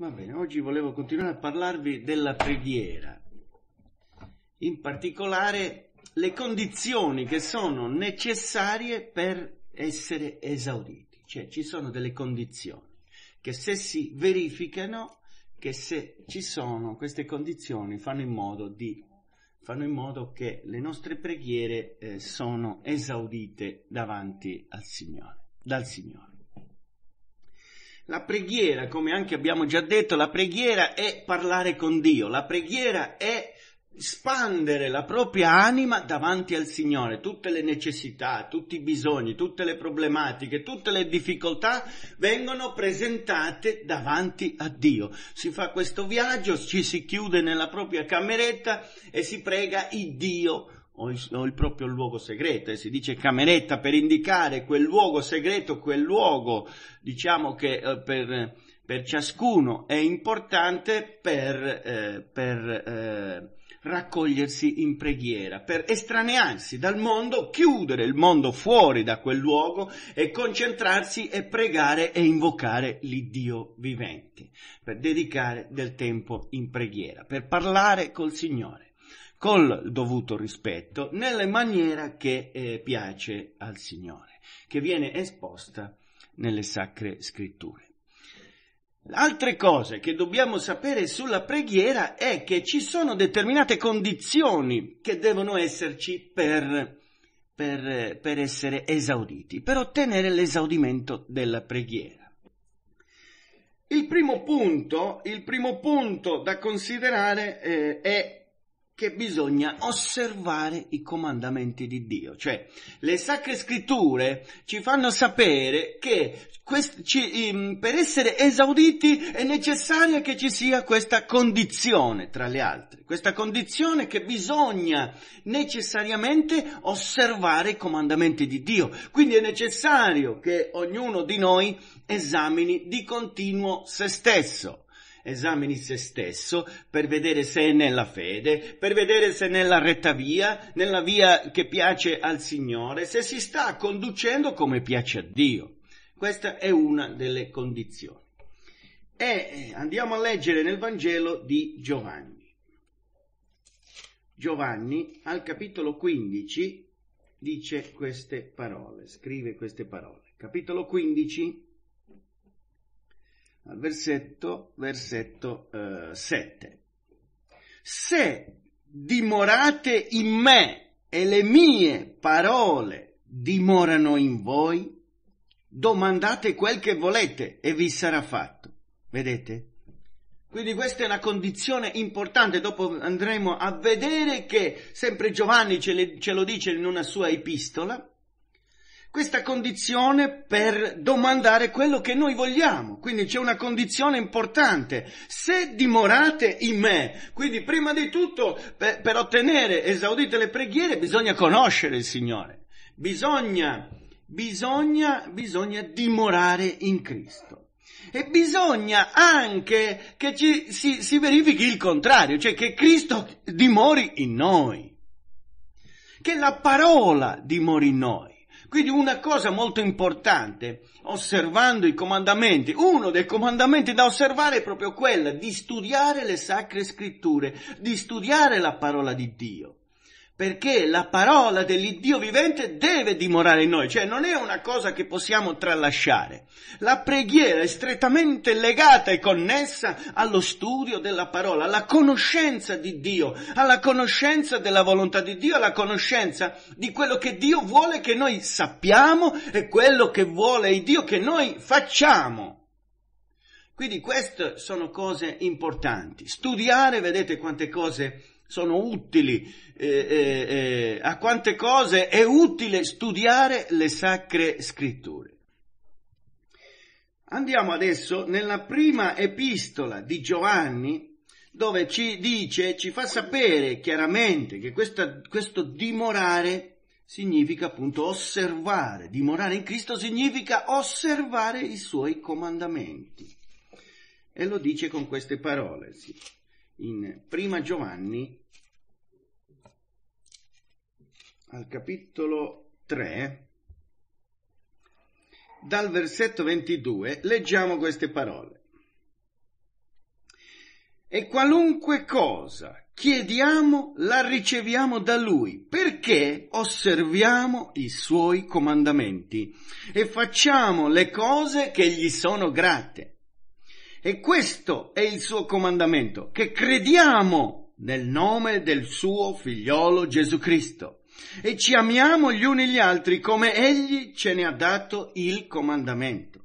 Va bene, oggi volevo continuare a parlarvi della preghiera, in particolare le condizioni che sono necessarie per essere esauditi, cioè ci sono delle condizioni che se si verificano, che se ci sono queste condizioni fanno in modo, di, fanno in modo che le nostre preghiere eh, sono esaudite davanti al Signore, dal Signore. La preghiera, come anche abbiamo già detto, la preghiera è parlare con Dio, la preghiera è spandere la propria anima davanti al Signore, tutte le necessità, tutti i bisogni, tutte le problematiche, tutte le difficoltà vengono presentate davanti a Dio. Si fa questo viaggio, ci si chiude nella propria cameretta e si prega il Dio o il, o il proprio luogo segreto e si dice cameretta per indicare quel luogo segreto, quel luogo diciamo che eh, per, per, ciascuno è importante per, eh, per eh, raccogliersi in preghiera, per estranearsi dal mondo, chiudere il mondo fuori da quel luogo e concentrarsi e pregare e invocare l'Iddio vivente, per dedicare del tempo in preghiera, per parlare col Signore col dovuto rispetto, nella maniera che eh, piace al Signore, che viene esposta nelle sacre scritture. Altre cose che dobbiamo sapere sulla preghiera è che ci sono determinate condizioni che devono esserci per, per, per essere esauditi, per ottenere l'esaudimento della preghiera. Il primo punto, il primo punto da considerare eh, è che bisogna osservare i comandamenti di Dio. Cioè, le sacre scritture ci fanno sapere che quest- ci, ehm, per essere esauditi è necessario che ci sia questa condizione, tra le altre, questa condizione che bisogna necessariamente osservare i comandamenti di Dio. Quindi è necessario che ognuno di noi esamini di continuo se stesso Esamini se stesso per vedere se è nella fede, per vedere se è nella retta via, nella via che piace al Signore, se si sta conducendo come piace a Dio. Questa è una delle condizioni. E eh, andiamo a leggere nel Vangelo di Giovanni. Giovanni al capitolo 15 dice queste parole, scrive queste parole. Capitolo 15, versetto, versetto uh, eh, 7. Se dimorate in me e le mie parole dimorano in voi, domandate quel che volete e vi sarà fatto. Vedete? Quindi questa è una condizione importante, dopo andremo a vedere che sempre Giovanni ce, le, ce lo dice in una sua epistola, questa condizione per domandare quello che noi vogliamo. Quindi c'è una condizione importante. Se dimorate in me, quindi prima di tutto per, per ottenere esaudite le preghiere bisogna conoscere il Signore, bisogna, bisogna, bisogna dimorare in Cristo. E bisogna anche che ci, si, si verifichi il contrario, cioè che Cristo dimori in noi, che la parola dimori in noi. Quindi una cosa molto importante, osservando i comandamenti, uno dei comandamenti da osservare è proprio quella di studiare le sacre scritture, di studiare la parola di Dio perché la parola dell'Iddio vivente deve dimorare in noi, cioè non è una cosa che possiamo tralasciare. La preghiera è strettamente legata e connessa allo studio della parola, alla conoscenza di Dio, alla conoscenza della volontà di Dio, alla conoscenza di quello che Dio vuole che noi sappiamo e quello che vuole Dio che noi facciamo. Quindi queste sono cose importanti. Studiare, vedete quante cose sono utili, eh, eh, eh, a quante cose è utile studiare le sacre scritture. Andiamo adesso nella prima epistola di Giovanni, dove ci dice, ci fa sapere chiaramente che questa, questo dimorare significa appunto osservare, dimorare in Cristo significa osservare i suoi comandamenti. E lo dice con queste parole, sì. in prima Giovanni al capitolo 3, dal versetto 22, leggiamo queste parole. E qualunque cosa chiediamo la riceviamo da Lui, perché osserviamo i Suoi comandamenti e facciamo le cose che gli sono grate. E questo è il suo comandamento, che crediamo nel nome del suo figliolo Gesù Cristo e ci amiamo gli uni gli altri come egli ce ne ha dato il comandamento.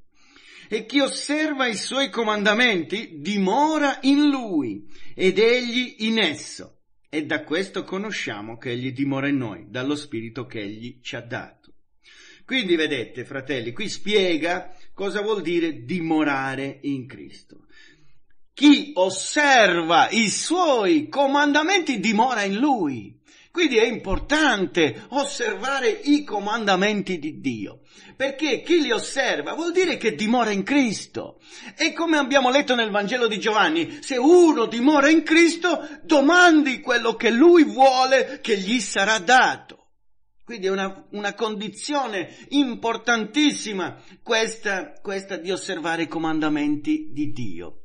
E chi osserva i suoi comandamenti dimora in lui ed egli in esso. E da questo conosciamo che egli dimora in noi, dallo spirito che egli ci ha dato. Quindi vedete, fratelli, qui spiega cosa vuol dire dimorare in Cristo. Chi osserva i suoi comandamenti dimora in lui quindi è importante osservare i comandamenti di Dio, perché chi li osserva vuol dire che dimora in Cristo. E come abbiamo letto nel Vangelo di Giovanni, se uno dimora in Cristo, domandi quello che lui vuole che gli sarà dato. Quindi è una, una condizione importantissima questa, questa di osservare i comandamenti di Dio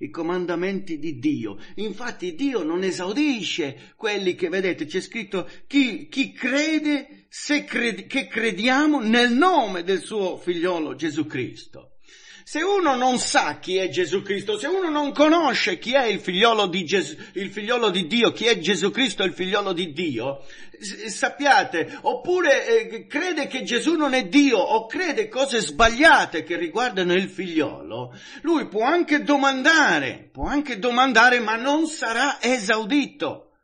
i comandamenti di Dio. Infatti Dio non esaudisce quelli che vedete, c'è scritto chi, chi crede, se credi, che crediamo nel nome del suo figliolo Gesù Cristo. Se uno non sa chi è Gesù Cristo, se uno non conosce chi è il figliolo di, Gesù, il figliolo di Dio, chi è Gesù Cristo il figliolo di Dio, sappiate, oppure eh, crede che Gesù non è Dio o crede cose sbagliate che riguardano il figliolo, lui può anche domandare, può anche domandare, ma non sarà esaudito,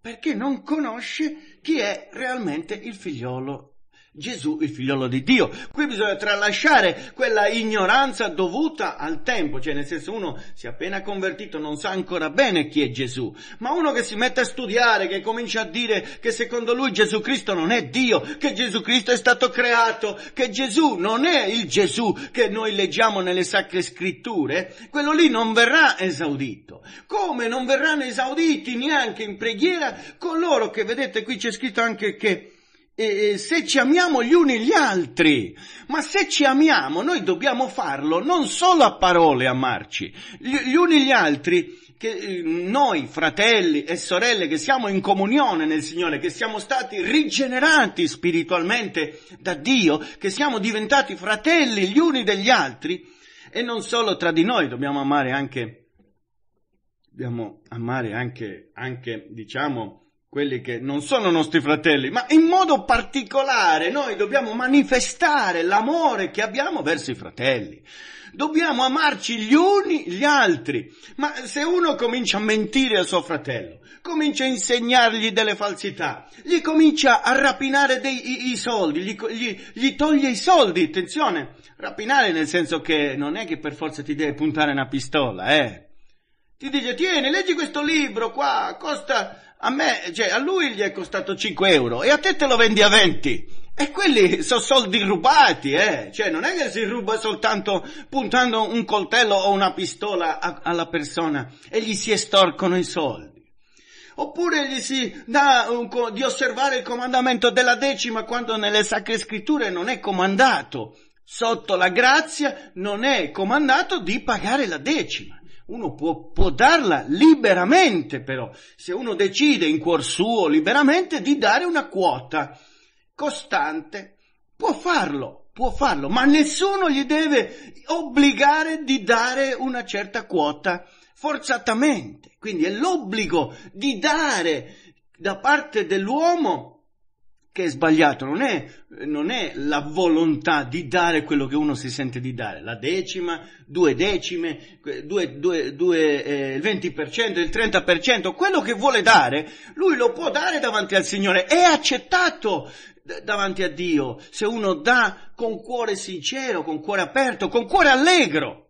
perché non conosce chi è realmente il figliolo Gesù il figliolo di Dio. Qui bisogna tralasciare quella ignoranza dovuta al tempo, cioè nel senso uno si è appena convertito, non sa ancora bene chi è Gesù, ma uno che si mette a studiare, che comincia a dire che secondo lui Gesù Cristo non è Dio, che Gesù Cristo è stato creato, che Gesù non è il Gesù che noi leggiamo nelle sacre scritture, quello lì non verrà esaudito. Come non verranno esauditi neanche in preghiera coloro che vedete qui c'è scritto anche che eh, se ci amiamo gli uni gli altri. Ma se ci amiamo, noi dobbiamo farlo non solo a parole amarci, gli, gli uni gli altri. Che eh, noi fratelli e sorelle che siamo in comunione nel Signore, che siamo stati rigenerati spiritualmente da Dio, che siamo diventati fratelli gli uni degli altri e non solo tra di noi, dobbiamo amare anche, dobbiamo amare anche, anche diciamo, quelli che non sono nostri fratelli, ma in modo particolare noi dobbiamo manifestare l'amore che abbiamo verso i fratelli. Dobbiamo amarci gli uni gli altri. Ma se uno comincia a mentire a suo fratello, comincia a insegnargli delle falsità, gli comincia a rapinare dei, i, i soldi, gli, gli, gli, toglie i soldi, attenzione, rapinare nel senso che non è che per forza ti deve puntare una pistola, eh. Ti dice, tieni, leggi questo libro qua, costa a me, cioè, a lui gli è costato 5 euro e a te te lo vendi a 20. E quelli sono soldi rubati, eh. Cioè, non è che si ruba soltanto puntando un coltello o una pistola a, alla persona e gli si estorcono i soldi. Oppure gli si dà un, di osservare il comandamento della decima quando nelle sacre scritture non è comandato. Sotto la grazia non è comandato di pagare la decima. Uno può, può, darla liberamente però, se uno decide in cuor suo liberamente di dare una quota costante, può farlo, può farlo, ma nessuno gli deve obbligare di dare una certa quota forzatamente. Quindi è l'obbligo di dare da parte dell'uomo che è sbagliato, non è, non è, la volontà di dare quello che uno si sente di dare, la decima, due decime, due, due, due, eh, il 20%, il 30%, quello che vuole dare, lui lo può dare davanti al Signore, è accettato davanti a Dio se uno dà con cuore sincero, con cuore aperto, con cuore allegro.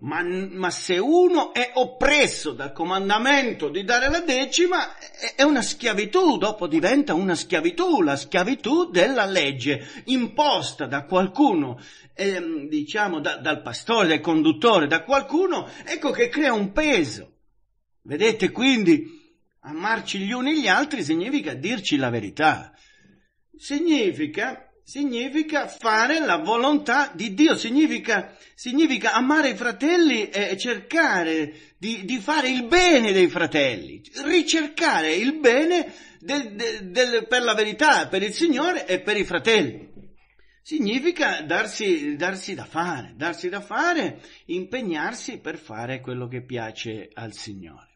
Ma, ma, se uno è oppresso dal comandamento di dare la decima, è una schiavitù, dopo diventa una schiavitù, la schiavitù della legge imposta da qualcuno, ehm, diciamo da, dal pastore, dal conduttore, da qualcuno, ecco che crea un peso. Vedete quindi, amarci gli uni gli altri significa dirci la verità, significa Significa fare la volontà di Dio, significa, significa amare i fratelli e cercare di, di, fare il bene dei fratelli, ricercare il bene del, del, del, per la verità, per il Signore e per i fratelli. Significa darsi, darsi da fare, darsi da fare, impegnarsi per fare quello che piace al Signore.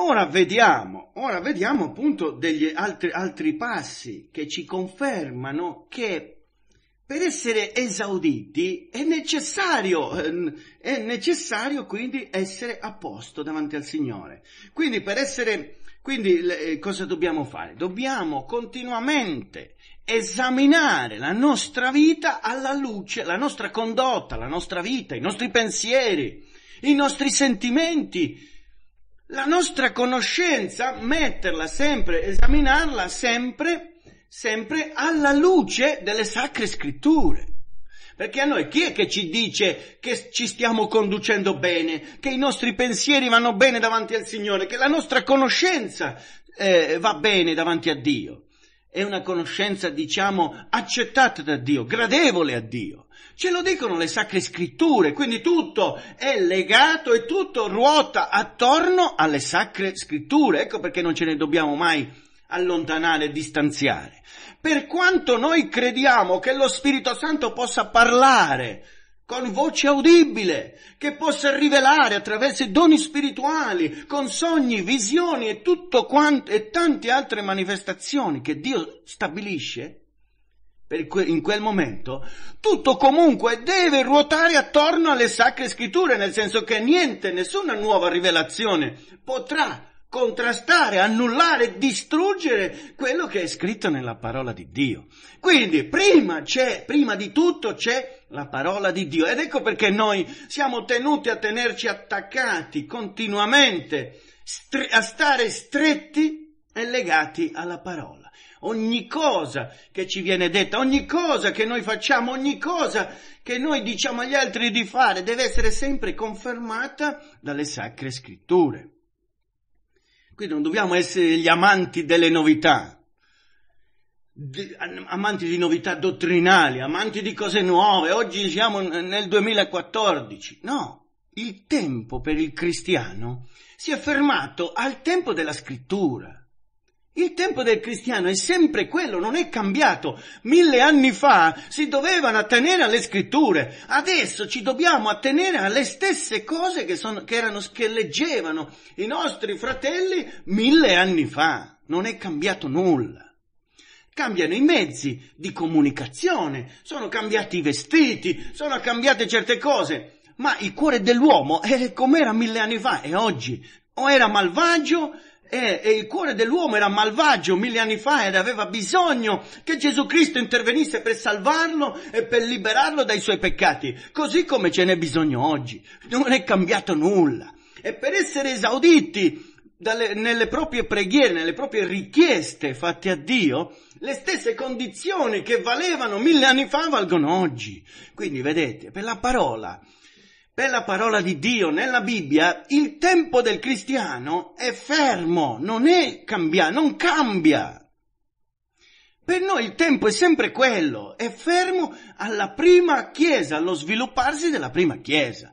Ora vediamo, ora vediamo appunto degli altri, altri passi che ci confermano che per essere esauditi è necessario, ehm, è necessario quindi essere a posto davanti al Signore. Quindi per essere, quindi eh, cosa dobbiamo fare? Dobbiamo continuamente esaminare la nostra vita alla luce, la nostra condotta, la nostra vita, i nostri pensieri, i nostri sentimenti la nostra conoscenza, metterla sempre, esaminarla sempre, sempre alla luce delle sacre scritture. Perché a noi chi è che ci dice che ci stiamo conducendo bene, che i nostri pensieri vanno bene davanti al Signore, che la nostra conoscenza eh, va bene davanti a Dio? è una conoscenza, diciamo, accettata da Dio, gradevole a Dio. Ce lo dicono le sacre scritture, quindi tutto è legato e tutto ruota attorno alle sacre scritture. Ecco perché non ce ne dobbiamo mai allontanare e distanziare. Per quanto noi crediamo che lo Spirito Santo possa parlare con voce audibile, che possa rivelare attraverso i doni spirituali, con sogni, visioni e tutto quanto, e tante altre manifestazioni che Dio stabilisce in quel momento, tutto comunque deve ruotare attorno alle sacre scritture, nel senso che niente, nessuna nuova rivelazione potrà contrastare, annullare, distruggere quello che è scritto nella parola di Dio. Quindi prima c'è, prima di tutto c'è la parola di Dio ed ecco perché noi siamo tenuti a tenerci attaccati continuamente, a stare stretti e legati alla parola. Ogni cosa che ci viene detta, ogni cosa che noi facciamo, ogni cosa che noi diciamo agli altri di fare deve essere sempre confermata dalle sacre scritture. Qui non dobbiamo essere gli amanti delle novità, amanti di novità dottrinali, amanti di cose nuove. Oggi siamo nel 2014. No, il tempo per il cristiano si è fermato al tempo della scrittura. Il tempo del cristiano è sempre quello, non è cambiato. Mille anni fa si dovevano attenere alle scritture, adesso ci dobbiamo attenere alle stesse cose che, sono, che, erano, che leggevano i nostri fratelli mille anni fa. Non è cambiato nulla cambiano i mezzi di comunicazione, sono cambiati i vestiti, sono cambiate certe cose, ma il cuore dell'uomo è com'era mille anni fa e oggi, o era malvagio e, e il cuore dell'uomo era malvagio mille anni fa ed aveva bisogno che Gesù Cristo intervenisse per salvarlo e per liberarlo dai suoi peccati, così come ce n'è bisogno oggi. Non è cambiato nulla. E per essere esauditi dalle, nelle proprie preghiere, nelle proprie richieste fatte a Dio, le stesse condizioni che valevano mille anni fa valgono oggi. Quindi vedete, per la parola per la parola di Dio nella Bibbia, il tempo del cristiano è fermo, non è cambiato, non cambia. Per noi il tempo è sempre quello, è fermo alla prima chiesa, allo svilupparsi della prima chiesa.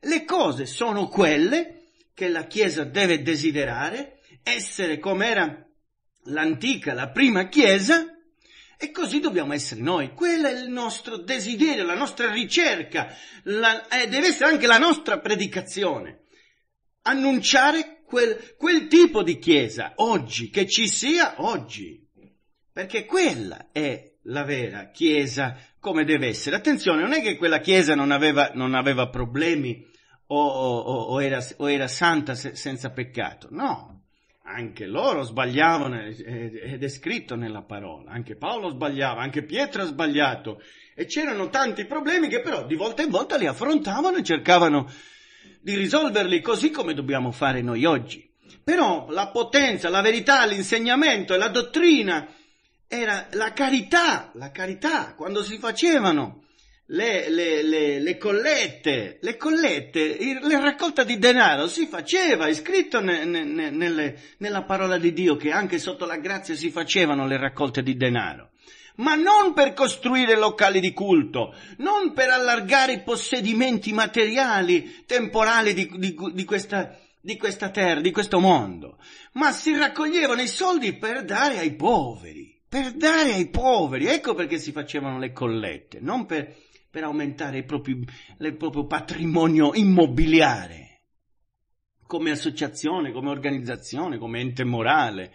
Le cose sono quelle che la chiesa deve desiderare, essere come era l'antica, la prima chiesa, e così dobbiamo essere noi. Quello è il nostro desiderio, la nostra ricerca, la, eh, deve essere anche la nostra predicazione. Annunciare quel, quel tipo di chiesa oggi, che ci sia oggi. Perché quella è la vera chiesa come deve essere. Attenzione, non è che quella chiesa non aveva, non aveva problemi o, o, o, era, o era santa se, senza peccato. No, anche loro sbagliavano eh, eh, ed è scritto nella parola, anche Paolo sbagliava, anche Pietro ha sbagliato e c'erano tanti problemi che però di volta in volta li affrontavano e cercavano di risolverli così come dobbiamo fare noi oggi. Però la potenza, la verità, l'insegnamento e la dottrina era la carità, la carità quando si facevano le, le, le, le collette, le collette, la raccolta di denaro si faceva, è scritto ne, ne, nelle, nella parola di Dio che anche sotto la grazia si facevano le raccolte di denaro ma non per costruire locali di culto, non per allargare i possedimenti materiali, temporali di, di, di, questa, di, questa, terra, di questo mondo, ma si raccoglievano i soldi per dare ai poveri, per dare ai poveri, ecco perché si facevano le collette, non per per aumentare il proprio, il proprio patrimonio immobiliare come associazione, come organizzazione, come ente morale.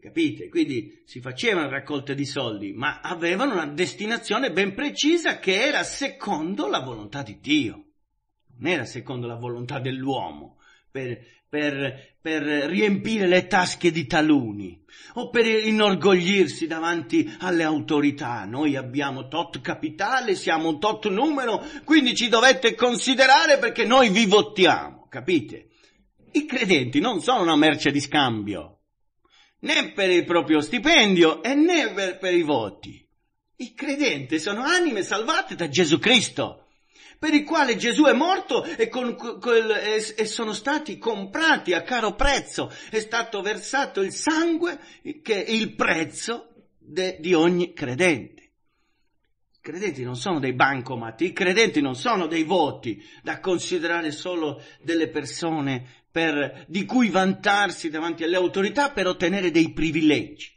Capite? Quindi si facevano raccolte di soldi, ma avevano una destinazione ben precisa che era secondo la volontà di Dio, non era secondo la volontà dell'uomo per, per, per riempire le tasche di taluni o per inorgoglirsi davanti alle autorità. Noi abbiamo tot capitale, siamo un tot numero, quindi ci dovete considerare perché noi vi votiamo, capite? I credenti non sono una merce di scambio, né per il proprio stipendio e né per, per i voti. I credenti sono anime salvate da Gesù Cristo per il quale Gesù è morto e, con, col, e, e sono stati comprati a caro prezzo, è stato versato il sangue che è il prezzo de, di ogni credente. I credenti non sono dei bancomati, i credenti non sono dei voti da considerare solo delle persone per, di cui vantarsi davanti alle autorità per ottenere dei privilegi.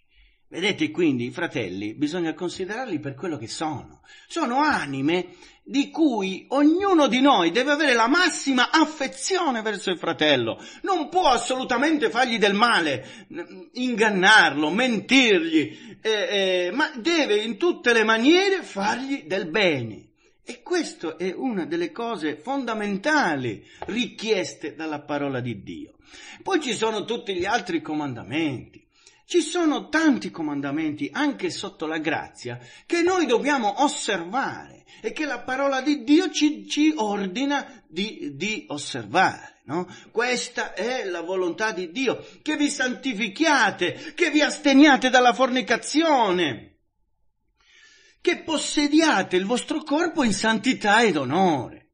Vedete quindi, fratelli, bisogna considerarli per quello che sono. Sono anime di cui ognuno di noi deve avere la massima affezione verso il fratello. Non può assolutamente fargli del male, mm, ingannarlo, mentirgli, eh, eh, ma deve in tutte le maniere fargli del bene. E questa è una delle cose fondamentali richieste dalla parola di Dio. Poi ci sono tutti gli altri comandamenti ci sono tanti comandamenti, anche sotto la grazia, che noi dobbiamo osservare e che la parola di Dio ci, ci ordina di, di osservare. No? Questa è la volontà di Dio, che vi santifichiate, che vi asteniate dalla fornicazione, che possediate il vostro corpo in santità ed onore.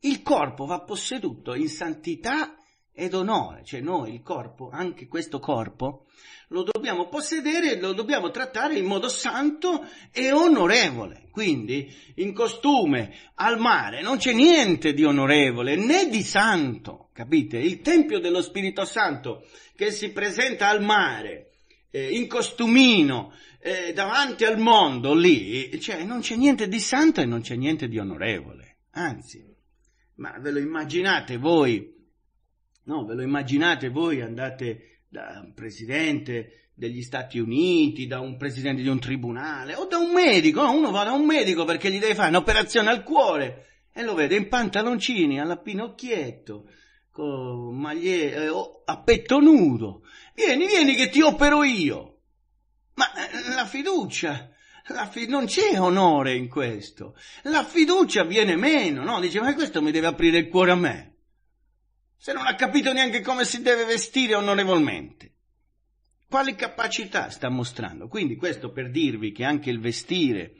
Il corpo va posseduto in santità ed onore, cioè noi il corpo, anche questo corpo, lo dobbiamo possedere, e lo dobbiamo trattare in modo santo e onorevole. Quindi in costume, al mare, non c'è niente di onorevole né di santo, capite? Il Tempio dello Spirito Santo che si presenta al mare, eh, in costumino, eh, davanti al mondo, lì, cioè non c'è niente di santo e non c'è niente di onorevole. Anzi, ma ve lo immaginate voi? No, ve lo immaginate voi, andate da un presidente degli Stati Uniti, da un presidente di un tribunale o da un medico, no? uno va da un medico perché gli deve fare un'operazione al cuore e lo vede in pantaloncini, alla pinocchietto, con maglie, eh, a petto nudo. Vieni, vieni che ti opero io. Ma eh, la fiducia, la fi- non c'è onore in questo. La fiducia viene meno, no? Dice, ma questo mi deve aprire il cuore a me se non ha capito neanche come si deve vestire onorevolmente. Quali capacità sta mostrando? Quindi questo per dirvi che anche il vestire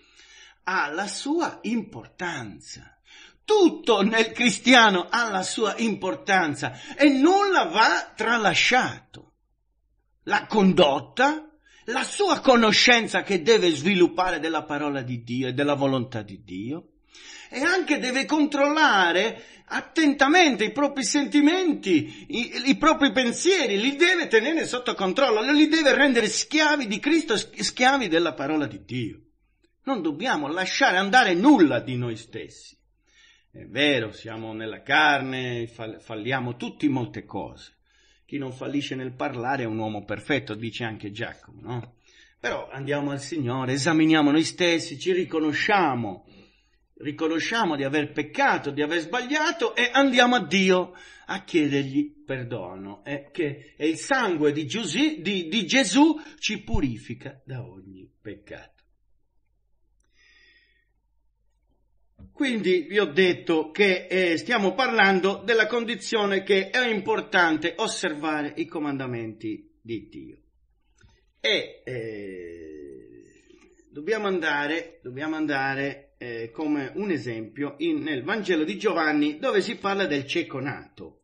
ha la sua importanza. Tutto nel cristiano ha la sua importanza e nulla va tralasciato. La condotta, la sua conoscenza che deve sviluppare della parola di Dio e della volontà di Dio e anche deve controllare attentamente i propri sentimenti, i, i, propri pensieri, li deve tenere sotto controllo, li deve rendere schiavi di Cristo, schiavi della parola di Dio. Non dobbiamo lasciare andare nulla di noi stessi. È vero, siamo nella carne, falliamo tutti molte cose. Chi non fallisce nel parlare è un uomo perfetto, dice anche Giacomo, no? Però andiamo al Signore, esaminiamo noi stessi, ci riconosciamo riconosciamo di aver peccato, di aver sbagliato e andiamo a Dio a chiedergli perdono e, che, e il sangue di, Giusì, di, di Gesù ci purifica da ogni peccato. Quindi vi ho detto che eh, stiamo parlando della condizione che è importante osservare i comandamenti di Dio. E eh, dobbiamo andare, dobbiamo andare eh, come un esempio in, nel Vangelo di Giovanni dove si parla del cieco nato.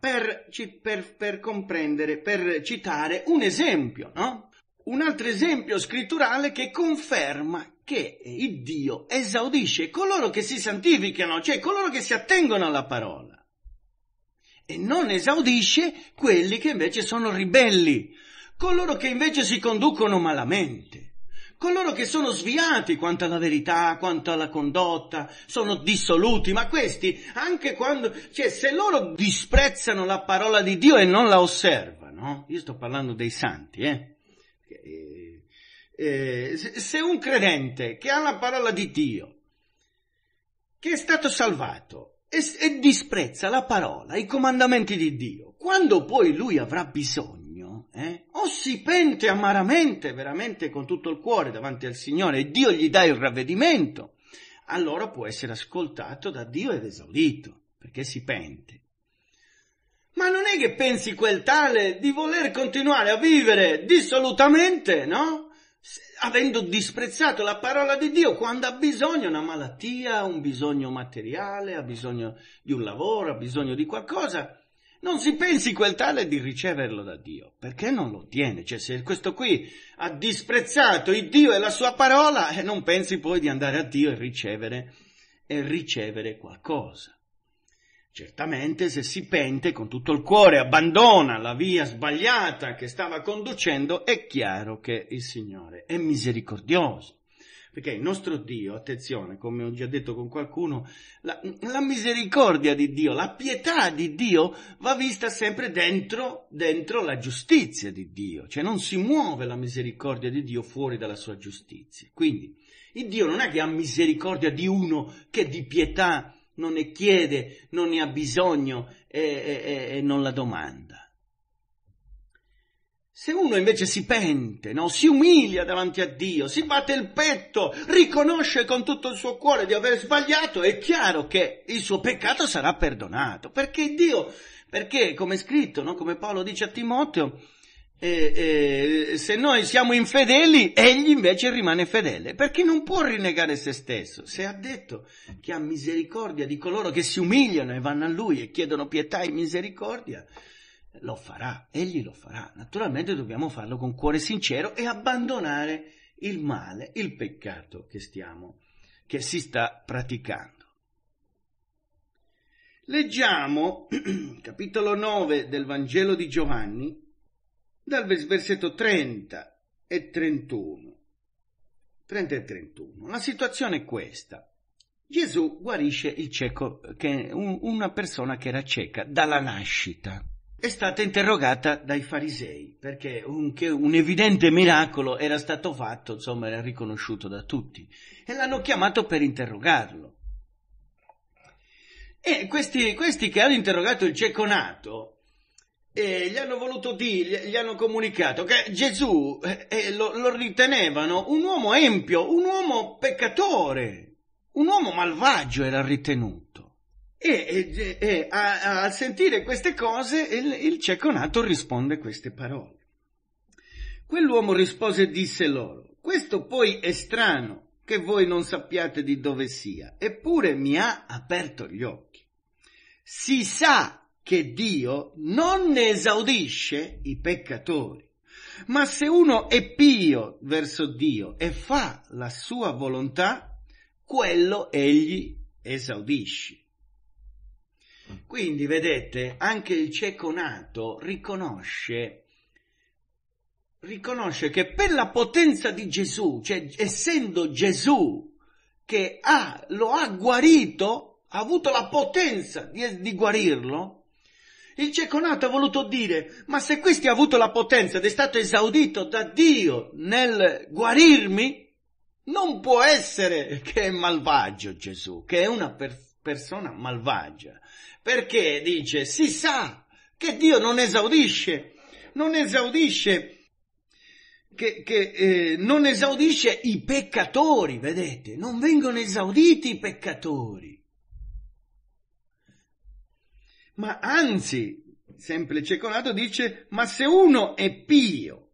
Per, per, per comprendere, per citare un esempio, no? un altro esempio scritturale che conferma che il Dio esaudisce coloro che si santificano, cioè coloro che si attengono alla parola, e non esaudisce quelli che invece sono ribelli, coloro che invece si conducono malamente coloro che sono sviati quanto alla verità, quanto alla condotta, sono dissoluti, ma questi, anche quando, cioè se loro disprezzano la parola di Dio e non la osservano, io sto parlando dei santi, eh? eh, eh se un credente che ha la parola di Dio, che è stato salvato e, e disprezza la parola, i comandamenti di Dio, quando poi lui avrà bisogno, eh, o oh, si pente amaramente, veramente con tutto il cuore davanti al Signore e Dio gli dà il ravvedimento, allora può essere ascoltato da Dio ed esaudito, perché si pente. Ma non è che pensi quel tale di voler continuare a vivere dissolutamente, no? Avendo disprezzato la parola di Dio quando ha bisogno una malattia, un bisogno materiale, ha bisogno di un lavoro, ha bisogno di qualcosa non si pensi quel tale di riceverlo da Dio, perché non lo ottiene. Cioè, se questo qui ha disprezzato il Dio e la sua parola, eh, non pensi poi di andare a Dio e ricevere, e ricevere qualcosa. Certamente se si pente con tutto il cuore, abbandona la via sbagliata che stava conducendo, è chiaro che il Signore è misericordioso. Perché il nostro Dio, attenzione, come ho già detto con qualcuno, la, la misericordia di Dio, la pietà di Dio va vista sempre dentro, dentro la giustizia di Dio. Cioè non si muove la misericordia di Dio fuori dalla sua giustizia. Quindi, il Dio non è che ha misericordia di uno che di pietà non ne chiede, non ne ha bisogno e, e, e non la domanda. Se uno invece si pente, no? si umilia davanti a Dio, si batte il petto, riconosce con tutto il suo cuore di aver sbagliato, è chiaro che il suo peccato sarà perdonato. Perché Dio, perché come è scritto, no? come Paolo dice a Timoteo, eh, eh, se noi siamo infedeli, egli invece rimane fedele, perché non può rinnegare se stesso. Se ha detto che ha misericordia di coloro che si umiliano e vanno a lui e chiedono pietà e misericordia, lo farà, egli lo farà. Naturalmente dobbiamo farlo con cuore sincero e abbandonare il male, il peccato che stiamo, che si sta praticando. Leggiamo capitolo 9 del Vangelo di Giovanni dal versetto 30 e 31. 30 e 31. La situazione è questa. Gesù guarisce il cieco, che è un, una persona che era cieca dalla nascita è stata interrogata dai farisei perché un, un, evidente miracolo era stato fatto, insomma era riconosciuto da tutti e l'hanno chiamato per interrogarlo. E questi, questi che hanno interrogato il cieco nato eh, gli hanno voluto dire, gli hanno comunicato che Gesù eh, eh, lo, lo ritenevano un uomo empio, un uomo peccatore, un uomo malvagio era ritenuto. E, e, e a, a, sentire queste cose il, il cieco nato risponde queste parole. Quell'uomo rispose e disse loro, questo poi è strano che voi non sappiate di dove sia, eppure mi ha aperto gli occhi. Si sa che Dio non ne esaudisce i peccatori, ma se uno è pio verso Dio e fa la sua volontà, quello egli esaudisce. Quindi vedete, anche il cieco nato riconosce, riconosce che per la potenza di Gesù, cioè essendo Gesù che ha, lo ha guarito, ha avuto la potenza di, di guarirlo, il cieco nato ha voluto dire, ma se questi ha avuto la potenza ed è stato esaudito da Dio nel guarirmi, non può essere che è malvagio Gesù, che è una per- persona malvagia perché dice si sa che Dio non esaudisce, non esaudisce, che, che eh, non esaudisce i peccatori, vedete, non vengono esauditi i peccatori. Ma anzi, sempre Cecolato dice, ma se uno è pio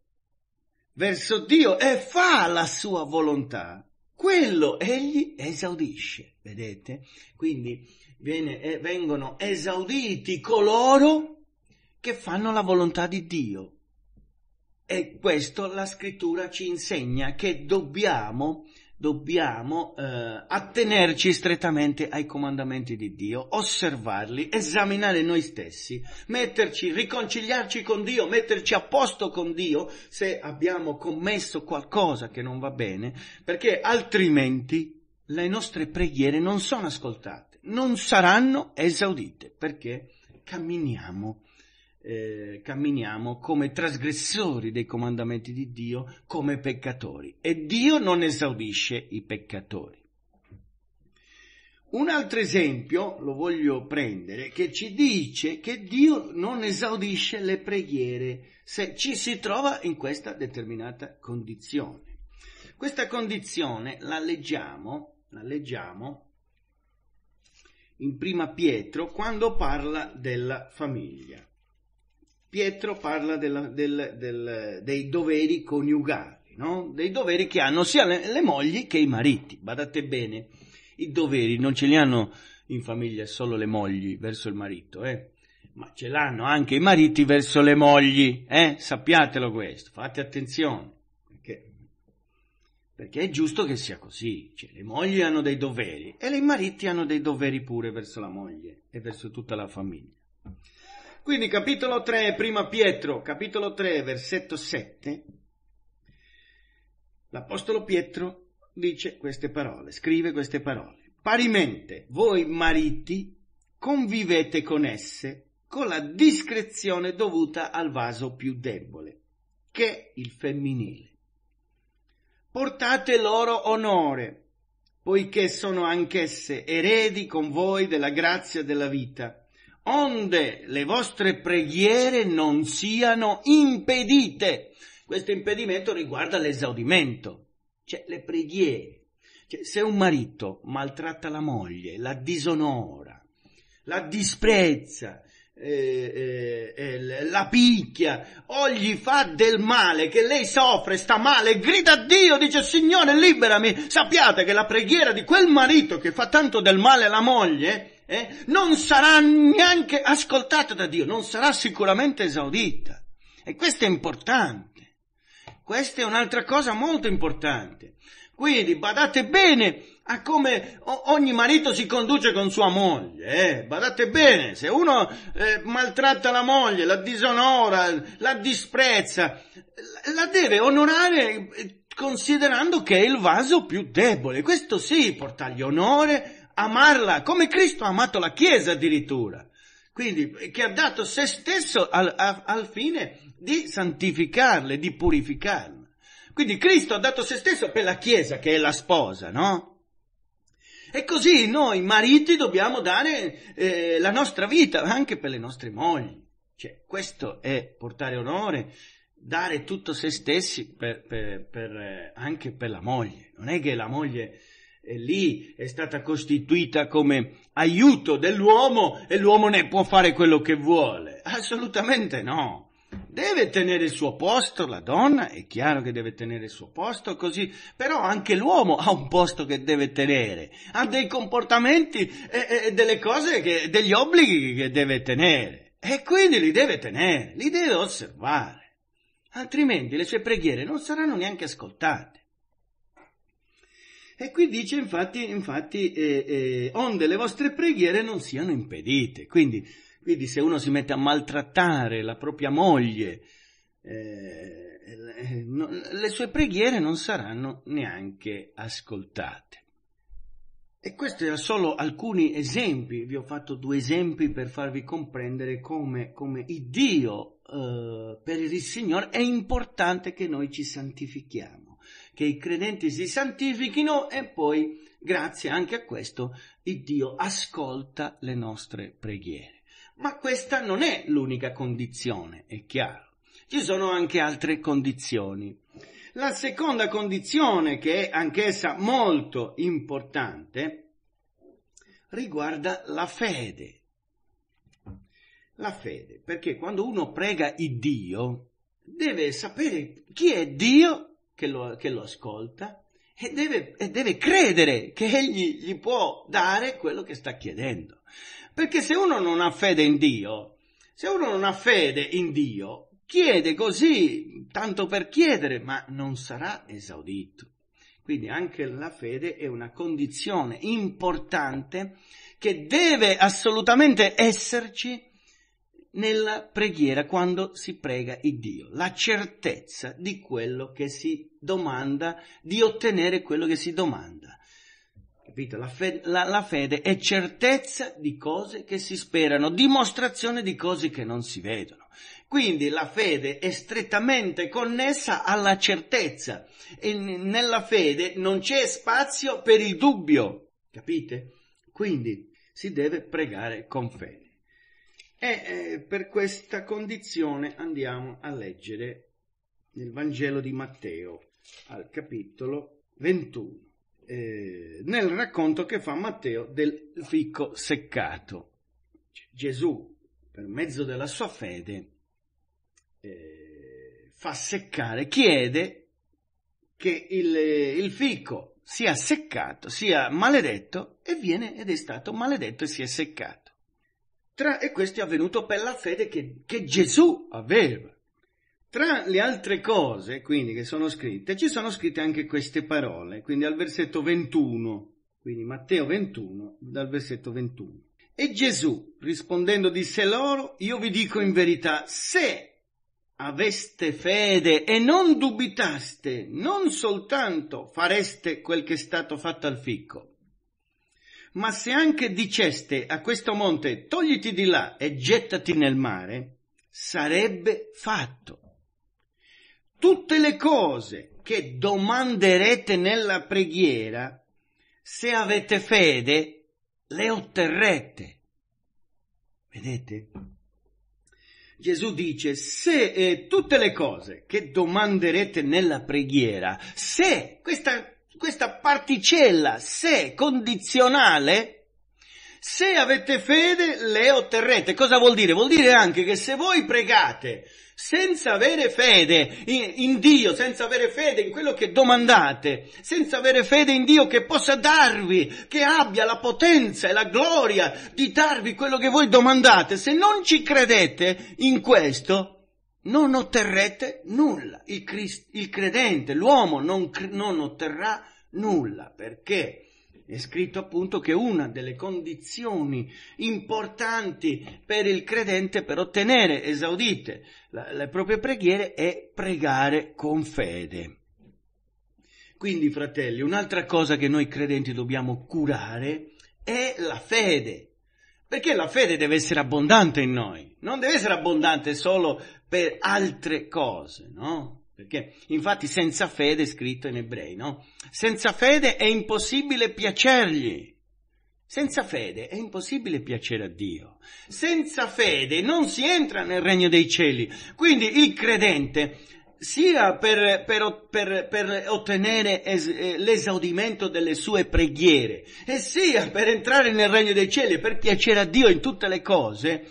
verso Dio e fa la sua volontà, quello egli esaudisce, vedete? Quindi viene, eh, vengono esauditi coloro che fanno la volontà di Dio. E questo la scrittura ci insegna che dobbiamo, dobbiamo eh, attenerci strettamente ai comandamenti di Dio, osservarli, esaminare noi stessi, metterci, riconciliarci con Dio, metterci a posto con Dio se abbiamo commesso qualcosa che non va bene, perché altrimenti le nostre preghiere non sono ascoltate esaudite, non saranno esaudite perché camminiamo, eh, camminiamo come trasgressori dei comandamenti di Dio, come peccatori e Dio non esaudisce i peccatori. Un altro esempio lo voglio prendere che ci dice che Dio non esaudisce le preghiere se ci si trova in questa determinata condizione. Questa condizione la leggiamo, la leggiamo in prima Pietro quando parla della famiglia. Pietro parla della, del, del, dei doveri coniugali, no? dei doveri che hanno sia le, le mogli che i mariti. Badate bene, i doveri non ce li hanno in famiglia solo le mogli verso il marito, eh? ma ce l'hanno anche i mariti verso le mogli, eh? sappiatelo questo, fate attenzione. Perché è giusto che sia così, cioè, le mogli hanno dei doveri e i mariti hanno dei doveri pure verso la moglie e verso tutta la famiglia. Quindi capitolo 3, prima Pietro, capitolo 3, versetto 7, l'Apostolo Pietro dice queste parole, scrive queste parole. Parimente voi mariti convivete con esse con la discrezione dovuta al vaso più debole, che il femminile portate loro onore, poiché sono anch'esse eredi con voi della grazia della vita, onde le vostre preghiere non siano impedite. Questo impedimento riguarda l'esaudimento, cioè le preghiere. Cioè, se un marito maltratta la moglie, la disonora, la disprezza, eh, eh, la picchia o gli fa del male, che lei soffre, sta male, grida a Dio, dice Signore liberami, sappiate che la preghiera di quel marito che fa tanto del male alla moglie eh, non sarà neanche ascoltata da Dio, non sarà sicuramente esaudita. E questo è importante, questa è un'altra cosa molto importante. Quindi badate bene a come ogni marito si conduce con sua moglie. Eh? Badate bene, se uno eh, maltratta la moglie, la disonora, la disprezza, la deve onorare eh, considerando che è il vaso più debole. Questo sì, portargli onore, amarla, come Cristo ha amato la Chiesa addirittura. Quindi, eh, che ha dato se stesso al, a, al fine di santificarle, di purificarle. Quindi Cristo ha dato se stesso per la Chiesa, che è la sposa, no? E così noi mariti dobbiamo dare eh, la nostra vita anche per le nostre mogli. Cioè, questo è portare onore, dare tutto se stessi per, per, per, eh, anche per la moglie. Non è che la moglie è lì, è stata costituita come aiuto dell'uomo e l'uomo ne può fare quello che vuole. Assolutamente no. Deve tenere il suo posto la donna, è chiaro che deve tenere il suo posto così, però anche l'uomo ha un posto che deve tenere, ha dei comportamenti e, e delle cose, che, degli obblighi che deve tenere e quindi li deve tenere, li deve osservare, altrimenti le sue preghiere non saranno neanche ascoltate. E qui dice infatti, infatti eh, eh, onde le vostre preghiere non siano impedite, quindi quindi se uno si mette a maltrattare la propria moglie, eh, eh, no, le sue preghiere non saranno neanche ascoltate. E questi erano solo alcuni esempi, vi ho fatto due esempi per farvi comprendere come, come il Dio eh, per il Signore è importante che noi ci santifichiamo, che i credenti si santifichino e poi, grazie anche a questo, il Dio ascolta le nostre preghiere. Ma questa non è l'unica condizione, è chiaro. Ci sono anche altre condizioni. La seconda condizione, che è anch'essa molto importante, riguarda la fede. La fede, perché quando uno prega il Dio, deve sapere chi è Dio che lo, che lo ascolta, e deve, e deve credere che egli gli può dare quello che sta chiedendo. Perché se uno non ha fede in Dio, se uno non ha fede in Dio, chiede così, tanto per chiedere, ma non sarà esaudito. Quindi anche la fede è una condizione importante che deve assolutamente esserci nella preghiera quando si prega il Dio, la certezza di quello che si domanda, di ottenere quello che si domanda. Capito? La, fe- la, la fede è certezza di cose che si sperano, dimostrazione di cose che non si vedono. Quindi la fede è strettamente connessa alla certezza e nella fede non c'è spazio per il dubbio, capite? Quindi si deve pregare con fede. E per questa condizione andiamo a leggere nel Vangelo di Matteo, al capitolo 21, eh, nel racconto che fa Matteo del fico seccato. Gesù, per mezzo della sua fede, eh, fa seccare, chiede che il, il fico sia seccato, sia maledetto e viene ed è stato maledetto e si è seccato. Tra, e questo è avvenuto per la fede che, che Gesù aveva. Tra le altre cose, quindi, che sono scritte, ci sono scritte anche queste parole, quindi al versetto 21, quindi Matteo 21, dal versetto 21. E Gesù, rispondendo, disse loro, io vi dico in verità, se aveste fede e non dubitaste, non soltanto fareste quel che è stato fatto al ficco, ma se anche diceste a questo monte togliti di là e gettati nel mare, sarebbe fatto. Tutte le cose che domanderete nella preghiera, se avete fede, le otterrete. Vedete? Gesù dice, se eh, tutte le cose che domanderete nella preghiera, se, questa questa particella se condizionale, se avete fede le otterrete. Cosa vuol dire? Vuol dire anche che se voi pregate senza avere fede in, Dio, senza avere fede in quello che domandate, senza avere fede in Dio che possa darvi, che abbia la potenza e la gloria di darvi quello che voi domandate, se non ci credete in questo, non otterrete nulla. Il, crist- il credente, l'uomo non, cr- non otterrà nulla perché è scritto appunto che una delle condizioni importanti per il credente per ottenere esaudite la, le proprie preghiere è pregare con fede. Quindi, fratelli, un'altra cosa che noi credenti dobbiamo curare è la fede. Perché la fede deve essere abbondante in noi, non deve essere abbondante solo per altre cose, no? Perché infatti senza fede è scritto in ebrei, no? Senza fede è impossibile piacergli. Senza fede è impossibile piacere a Dio. Senza fede non si entra nel regno dei cieli. Quindi il credente, sia per, per, per, per ottenere es, eh, l'esaudimento delle sue preghiere, e sia per entrare nel regno dei cieli per piacere a Dio in tutte le cose,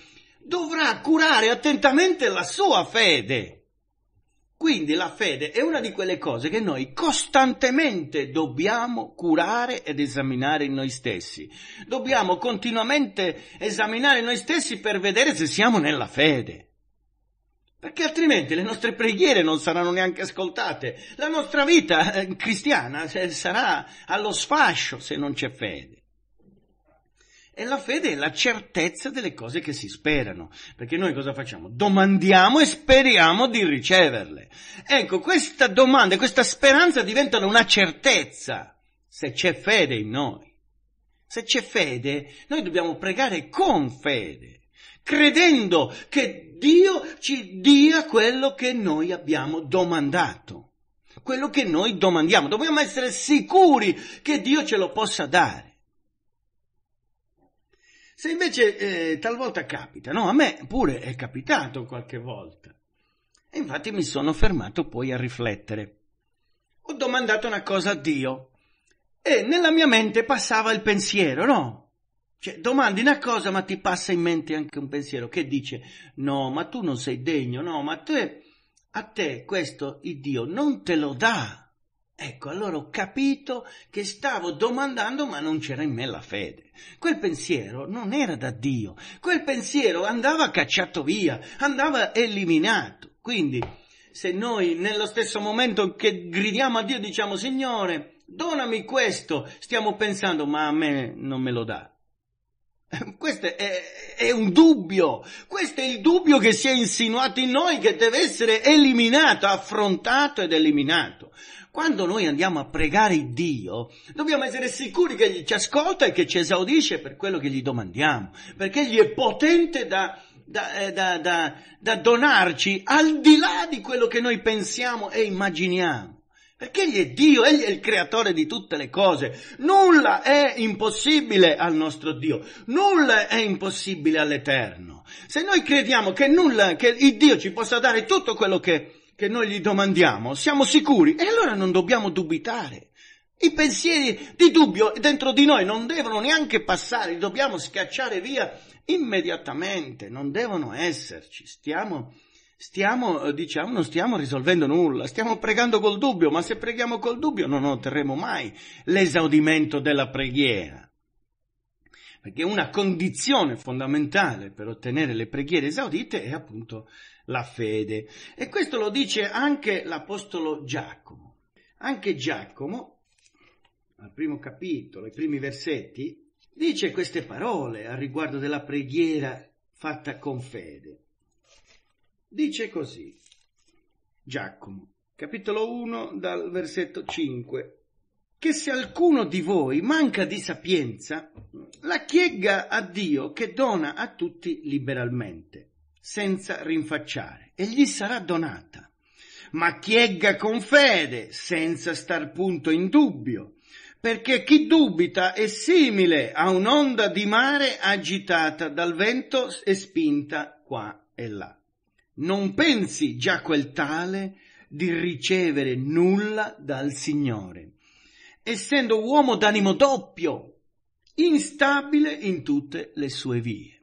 dovrà curare attentamente la sua fede. Quindi la fede è una di quelle cose che noi costantemente dobbiamo curare ed esaminare in noi stessi. Dobbiamo continuamente esaminare noi stessi per vedere se siamo nella fede. Perché altrimenti le nostre preghiere non saranno neanche ascoltate. La nostra vita eh, cristiana eh, sarà allo sfascio se non c'è fede. E la fede è la certezza delle cose che si sperano, perché noi cosa facciamo? Domandiamo e speriamo di riceverle. Ecco, questa domanda e questa speranza diventano una certezza, se c'è fede in noi. Se c'è fede, noi dobbiamo pregare con fede, credendo che Dio ci dia quello che noi abbiamo domandato, quello che noi domandiamo. Dobbiamo essere sicuri che Dio ce lo possa dare. Se invece eh, talvolta capita, no? A me pure è capitato qualche volta. E infatti mi sono fermato poi a riflettere. Ho domandato una cosa a Dio e nella mia mente passava il pensiero, no? Cioè, domandi una cosa, ma ti passa in mente anche un pensiero che dice: No, ma tu non sei degno, no, ma te, a te questo il Dio non te lo dà. Ecco, allora ho capito che stavo domandando ma non c'era in me la fede. Quel pensiero non era da Dio, quel pensiero andava cacciato via, andava eliminato. Quindi, se noi nello stesso momento che gridiamo a Dio diciamo Signore, donami questo, stiamo pensando ma a me non me lo dà. Questo è, è, un dubbio, questo è il dubbio che si è insinuato in noi, che deve essere eliminato, affrontato ed eliminato. Quando noi andiamo a pregare Dio, dobbiamo essere sicuri che Egli ci ascolta e che ci esaudisce per quello che gli domandiamo, perché Egli è potente da, eh, da, da, da donarci al di là di quello che noi pensiamo e immaginiamo. Perché Egli è Dio, Egli è il creatore di tutte le cose. Nulla è impossibile al nostro Dio, nulla è impossibile all'Eterno. Se noi crediamo che nulla, che il Dio ci possa dare tutto quello che che noi gli domandiamo, siamo sicuri e allora non dobbiamo dubitare. I pensieri di dubbio dentro di noi non devono neanche passare, li dobbiamo scacciare via immediatamente, non devono esserci. Stiamo, stiamo, eh, diciamo, non stiamo risolvendo nulla, stiamo pregando col dubbio, ma se preghiamo col dubbio non otterremo mai l'esaudimento della preghiera perché una condizione fondamentale per ottenere le preghiere esaudite è appunto la fede. E questo lo dice anche l'Apostolo Giacomo. Anche Giacomo, al primo capitolo, ai primi versetti, dice queste parole a riguardo della preghiera fatta con fede. Dice così, Giacomo, capitolo 1 dal versetto 5, che se alcuno di voi manca di sapienza, la chiegga a Dio che dona a tutti liberalmente senza rinfacciare e gli sarà donata. Ma chiegga con fede, senza star punto in dubbio, perché chi dubita è simile a un'onda di mare agitata dal vento e spinta qua e là. Non pensi già quel tale di ricevere nulla dal Signore, essendo uomo d'animo doppio, instabile in tutte le sue vie.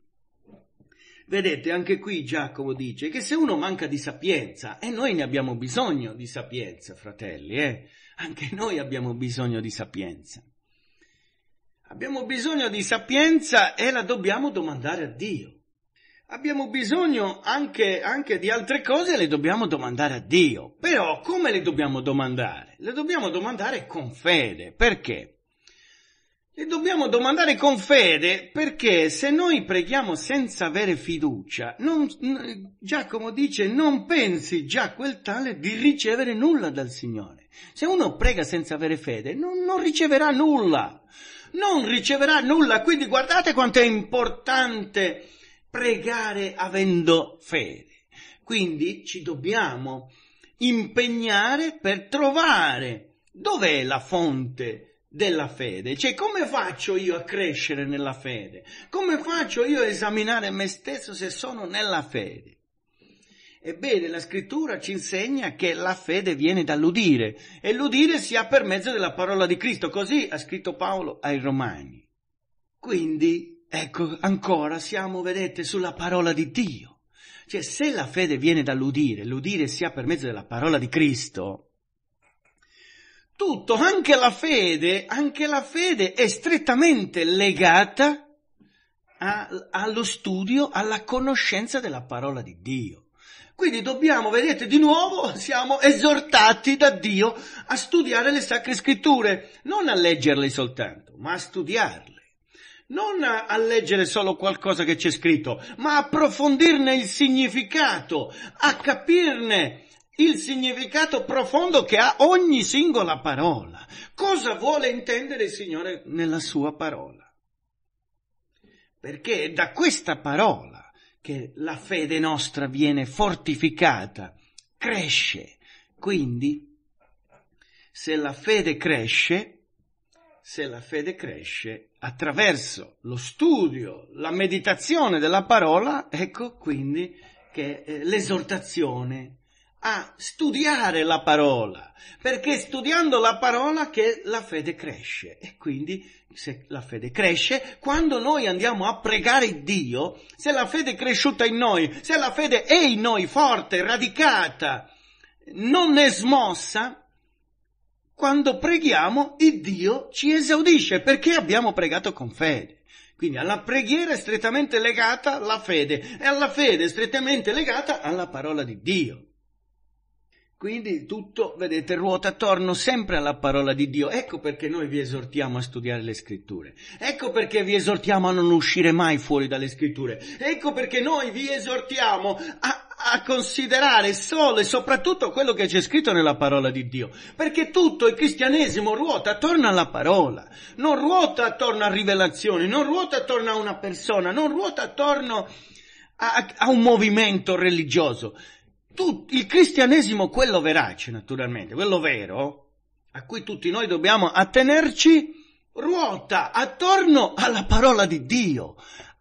Vedete, anche qui Giacomo dice che se uno manca di sapienza, e noi ne abbiamo bisogno di sapienza, fratelli, eh? anche noi abbiamo bisogno di sapienza. Abbiamo bisogno di sapienza e la dobbiamo domandare a Dio. Abbiamo bisogno anche, anche di altre cose e le dobbiamo domandare a Dio. Però come le dobbiamo domandare? Le dobbiamo domandare con fede. Perché? E dobbiamo domandare con fede perché se noi preghiamo senza avere fiducia, non, Giacomo dice non pensi già quel tale di ricevere nulla dal Signore. Se uno prega senza avere fede non, non riceverà nulla, non riceverà nulla. Quindi guardate quanto è importante pregare avendo fede. Quindi ci dobbiamo impegnare per trovare dov'è la fonte della fede, cioè come faccio io a crescere nella fede? Come faccio io a esaminare me stesso se sono nella fede? Ebbene, la scrittura ci insegna che la fede viene dall'udire e l'udire si ha per mezzo della parola di Cristo, così ha scritto Paolo ai Romani. Quindi, ecco, ancora siamo, vedete, sulla parola di Dio. Cioè, se la fede viene dall'udire, l'udire si ha per mezzo della parola di Cristo, tutto, anche la fede, anche la fede è strettamente legata a, allo studio, alla conoscenza della parola di Dio. Quindi dobbiamo, vedete, di nuovo siamo esortati da Dio a studiare le sacre scritture, non a leggerle soltanto, ma a studiarle. Non a, a leggere solo qualcosa che c'è scritto, ma a approfondirne il significato, a capirne il significato profondo che ha ogni singola parola. Cosa vuole intendere il Signore nella sua parola? Perché è da questa parola che la fede nostra viene fortificata, cresce. Quindi, se la fede cresce, se la fede cresce attraverso lo studio, la meditazione della parola, ecco quindi che eh, l'esortazione a studiare la parola, perché studiando la parola che la fede cresce e quindi se la fede cresce, quando noi andiamo a pregare Dio, se la fede è cresciuta in noi, se la fede è in noi forte, radicata, non è smossa, quando preghiamo il Dio ci esaudisce perché abbiamo pregato con fede. Quindi alla preghiera è strettamente legata la fede e alla fede è strettamente legata alla parola di Dio. Quindi tutto, vedete, ruota attorno sempre alla parola di Dio. Ecco perché noi vi esortiamo a studiare le scritture. Ecco perché vi esortiamo a non uscire mai fuori dalle scritture. Ecco perché noi vi esortiamo a, a considerare solo e soprattutto quello che c'è scritto nella parola di Dio. Perché tutto il cristianesimo ruota attorno alla parola. Non ruota attorno a rivelazioni, non ruota attorno a una persona, non ruota attorno a, a un movimento religioso Tut- il cristianesimo, quello verace naturalmente, quello vero, a cui tutti noi dobbiamo attenerci, ruota attorno alla parola di Dio.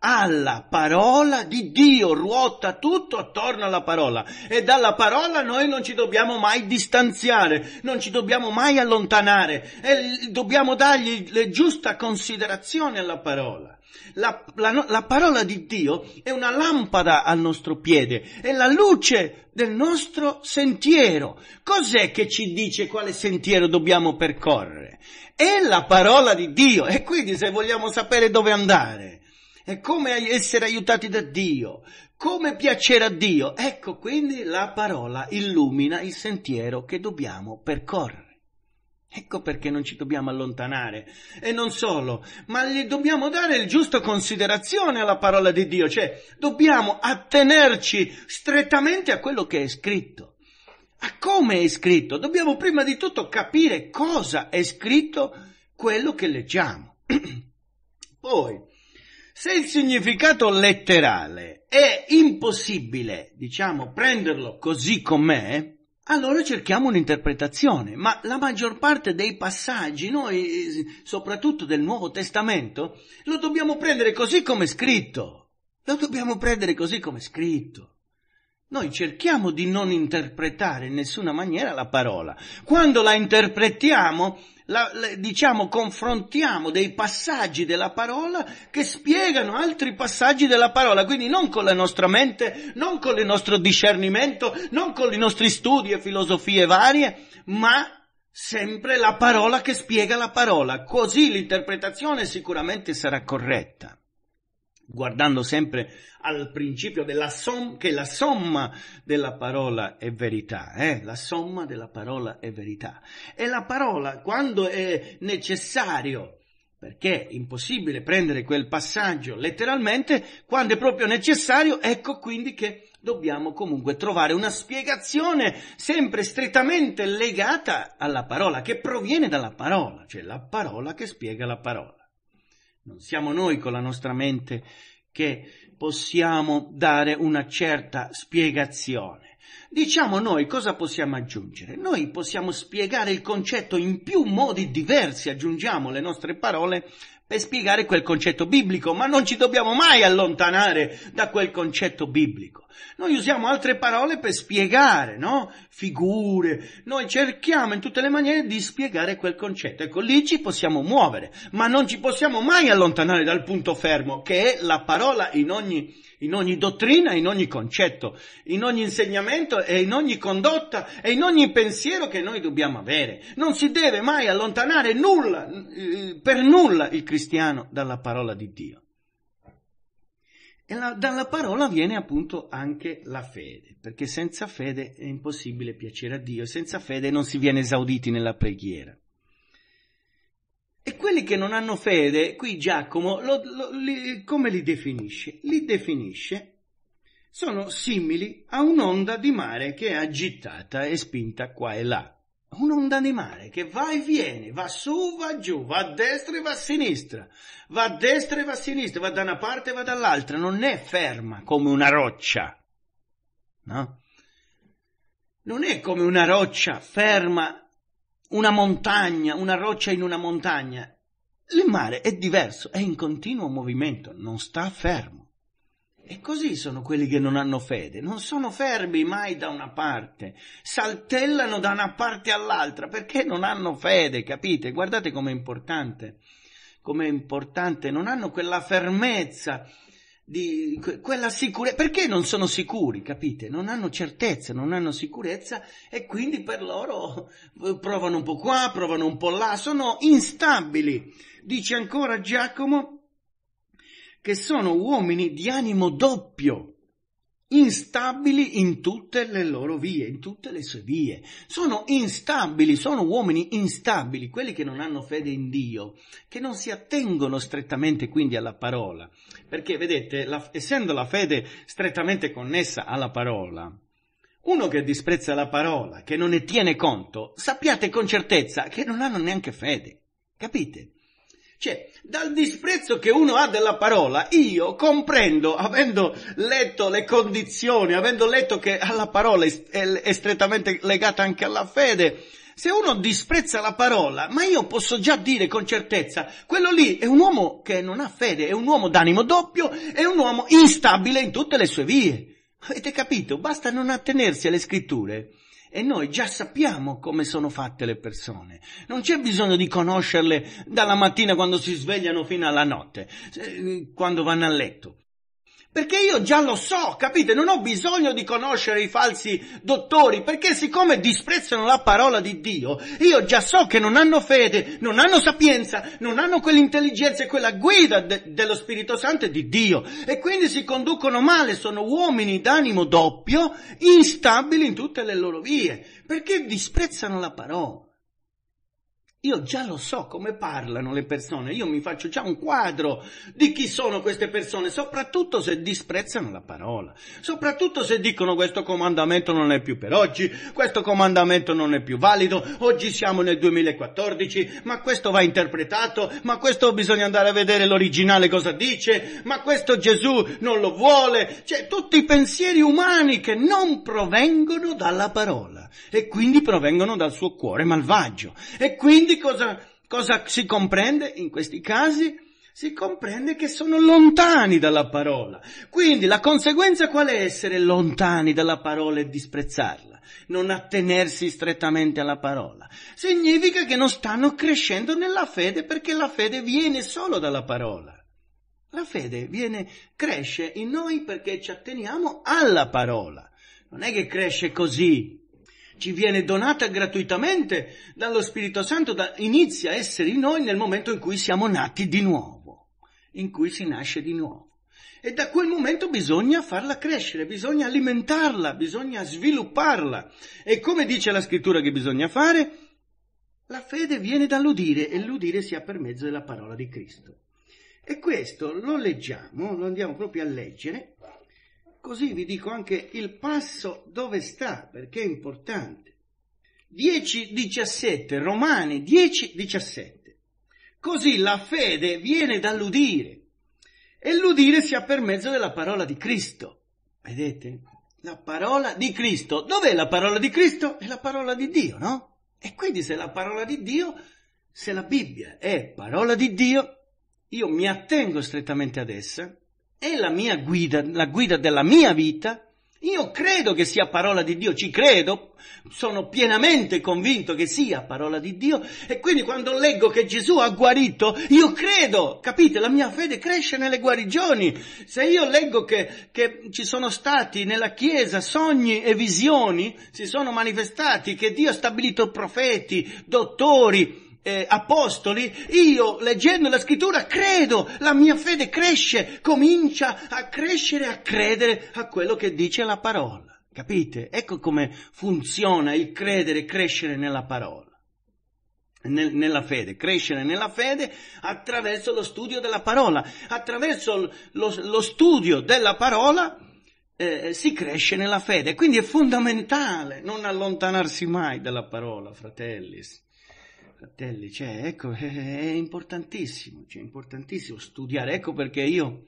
Alla parola di Dio ruota tutto attorno alla parola e dalla parola noi non ci dobbiamo mai distanziare, non ci dobbiamo mai allontanare e dobbiamo dargli la giusta considerazione alla parola. La, la, la, parola di Dio è una lampada al nostro piede, è la luce del nostro sentiero. Cos'è che ci dice quale sentiero dobbiamo percorrere? È la parola di Dio e quindi se vogliamo sapere dove andare e come essere aiutati da Dio, come piacere a Dio, ecco quindi la parola illumina il sentiero che dobbiamo percorrere. Ecco perché non ci dobbiamo allontanare. E non solo, ma gli dobbiamo dare il giusto considerazione alla parola di Dio, cioè dobbiamo attenerci strettamente a quello che è scritto. A come è scritto? Dobbiamo prima di tutto capire cosa è scritto quello che leggiamo. Poi, se il significato letterale è impossibile, diciamo, prenderlo così com'è, allora cerchiamo un'interpretazione, ma la maggior parte dei passaggi, noi, soprattutto del Nuovo Testamento, lo dobbiamo prendere così come è scritto. Lo dobbiamo prendere così come è scritto. Noi cerchiamo di non interpretare in nessuna maniera la parola. Quando la interpretiamo, la, la, diciamo, confrontiamo dei passaggi della parola che spiegano altri passaggi della parola, quindi non con la nostra mente, non con il nostro discernimento, non con i nostri studi e filosofie varie, ma sempre la parola che spiega la parola. Così l'interpretazione sicuramente sarà corretta guardando sempre al principio della som- che la somma della parola è verità, eh? la somma della parola è verità. E la parola, quando è necessario, perché è impossibile prendere quel passaggio letteralmente, quando è proprio necessario, ecco quindi che dobbiamo comunque trovare una spiegazione sempre strettamente legata alla parola, che proviene dalla parola, cioè la parola che spiega la parola. Non siamo noi con la nostra mente che possiamo dare una certa spiegazione. Diciamo noi cosa possiamo aggiungere? Noi possiamo spiegare il concetto in più modi diversi, aggiungiamo le nostre parole per spiegare quel concetto biblico, ma non ci dobbiamo mai allontanare da quel concetto biblico. Noi usiamo altre parole per spiegare, no? Figure. Noi cerchiamo in tutte le maniere di spiegare quel concetto. Ecco, lì ci possiamo muovere, ma non ci possiamo mai allontanare dal punto fermo, che è la parola in ogni, in ogni dottrina, in ogni concetto, in ogni insegnamento e in ogni condotta e in ogni pensiero che noi dobbiamo avere. Non si deve mai allontanare nulla, eh, per nulla il cristiano dalla parola di Dio. E la, dalla parola viene appunto anche la fede, perché senza fede è impossibile piacere a Dio, senza fede non si viene esauditi nella preghiera. E quelli che non hanno fede, qui Giacomo, lo, lo, li, come li definisce? Li definisce, sono simili a un'onda di mare che è agitata e spinta qua e là un'onda di mare che va e viene, va su, va giù, va a destra e va a sinistra, va a destra e va a sinistra, va da una parte e va dall'altra, non è ferma come una roccia, no? Non è come una roccia ferma, una montagna, una roccia in una montagna. Il mare è diverso, è in continuo movimento, non sta fermo. E così sono quelli che non hanno fede, non sono fermi mai da una parte, saltellano da una parte all'altra perché non hanno fede, capite? Guardate com'è importante, com'è importante, non hanno quella fermezza, di quella sicurezza, perché non sono sicuri, capite? Non hanno certezza, non hanno sicurezza e quindi per loro eh, provano un po' qua, provano un po' là, sono instabili. Dice ancora Giacomo che sono uomini di animo doppio, instabili in tutte le loro vie, in tutte le sue vie. Sono instabili, sono uomini instabili, quelli che non hanno fede in Dio, che non si attengono strettamente quindi alla parola. Perché vedete, la, essendo la fede strettamente connessa alla parola, uno che disprezza la parola, che non ne tiene conto, sappiate con certezza che non hanno neanche fede. Capite? Cioè, dal disprezzo che uno ha della parola, io comprendo, avendo letto le condizioni, avendo letto che la parola è, strettamente legata anche alla fede, se uno disprezza la parola, ma io posso già dire con certezza, quello lì è un uomo che non ha fede, è un uomo d'animo doppio, è un uomo instabile in tutte le sue vie. Avete capito? Basta non attenersi alle scritture e noi già sappiamo come sono fatte le persone. Non c'è bisogno di conoscerle dalla mattina quando si svegliano fino alla notte, eh, quando vanno a letto. Perché io già lo so, capite? Non ho bisogno di conoscere i falsi dottori, perché siccome disprezzano la parola di Dio, io già so che non hanno fede, non hanno sapienza, non hanno quell'intelligenza e quella guida de- dello Spirito Santo e di Dio. E quindi si conducono male, sono uomini d'animo doppio, instabili in tutte le loro vie, perché disprezzano la parola. Io già lo so come parlano le persone, io mi faccio già un quadro di chi sono queste persone, soprattutto se disprezzano la parola, soprattutto se dicono questo comandamento non è più per oggi, questo comandamento non è più valido, oggi siamo nel 2014, ma questo va interpretato, ma questo bisogna andare a vedere l'originale cosa dice, ma questo Gesù non lo vuole, cioè tutti i pensieri umani che non provengono dalla parola e quindi provengono dal suo cuore malvagio e quindi quindi cosa, cosa si comprende in questi casi? Si comprende che sono lontani dalla parola. Quindi la conseguenza qual è essere lontani dalla parola e disprezzarla? Non attenersi strettamente alla parola. Significa che non stanno crescendo nella fede perché la fede viene solo dalla parola. La fede viene, cresce in noi perché ci atteniamo alla parola. Non è che cresce così, ci viene donata gratuitamente dallo Spirito Santo, da, inizia a essere in noi nel momento in cui siamo nati di nuovo, in cui si nasce di nuovo. E da quel momento bisogna farla crescere, bisogna alimentarla, bisogna svilupparla. E come dice la scrittura che bisogna fare? La fede viene dall'udire e l'udire sia per mezzo della parola di Cristo. E questo lo leggiamo, lo andiamo proprio a leggere Così vi dico anche il passo dove sta, perché è importante. 10.17, Romani 10.17. Così la fede viene dall'udire e l'udire sia per mezzo della parola di Cristo. Vedete? La parola di Cristo. Dov'è la parola di Cristo? È la parola di Dio, no? E quindi se la parola di Dio, se la Bibbia è parola di Dio, io mi attengo strettamente ad essa è la mia guida, la guida della mia vita, io credo che sia parola di Dio, ci credo, sono pienamente convinto che sia parola di Dio e quindi quando leggo che Gesù ha guarito, io credo, capite, la mia fede cresce nelle guarigioni. Se io leggo che, che ci sono stati nella Chiesa sogni e visioni, si sono manifestati, che Dio ha stabilito profeti, dottori, eh, apostoli, io leggendo la scrittura credo, la mia fede cresce, comincia a crescere, a credere a quello che dice la parola. Capite? Ecco come funziona il credere, crescere nella parola, nel, nella fede, crescere nella fede attraverso lo studio della parola, attraverso lo, lo studio della parola eh, si cresce nella fede, quindi è fondamentale non allontanarsi mai dalla parola, fratelli, fratelli, cioè, ecco, è importantissimo, cioè, è importantissimo studiare, ecco perché io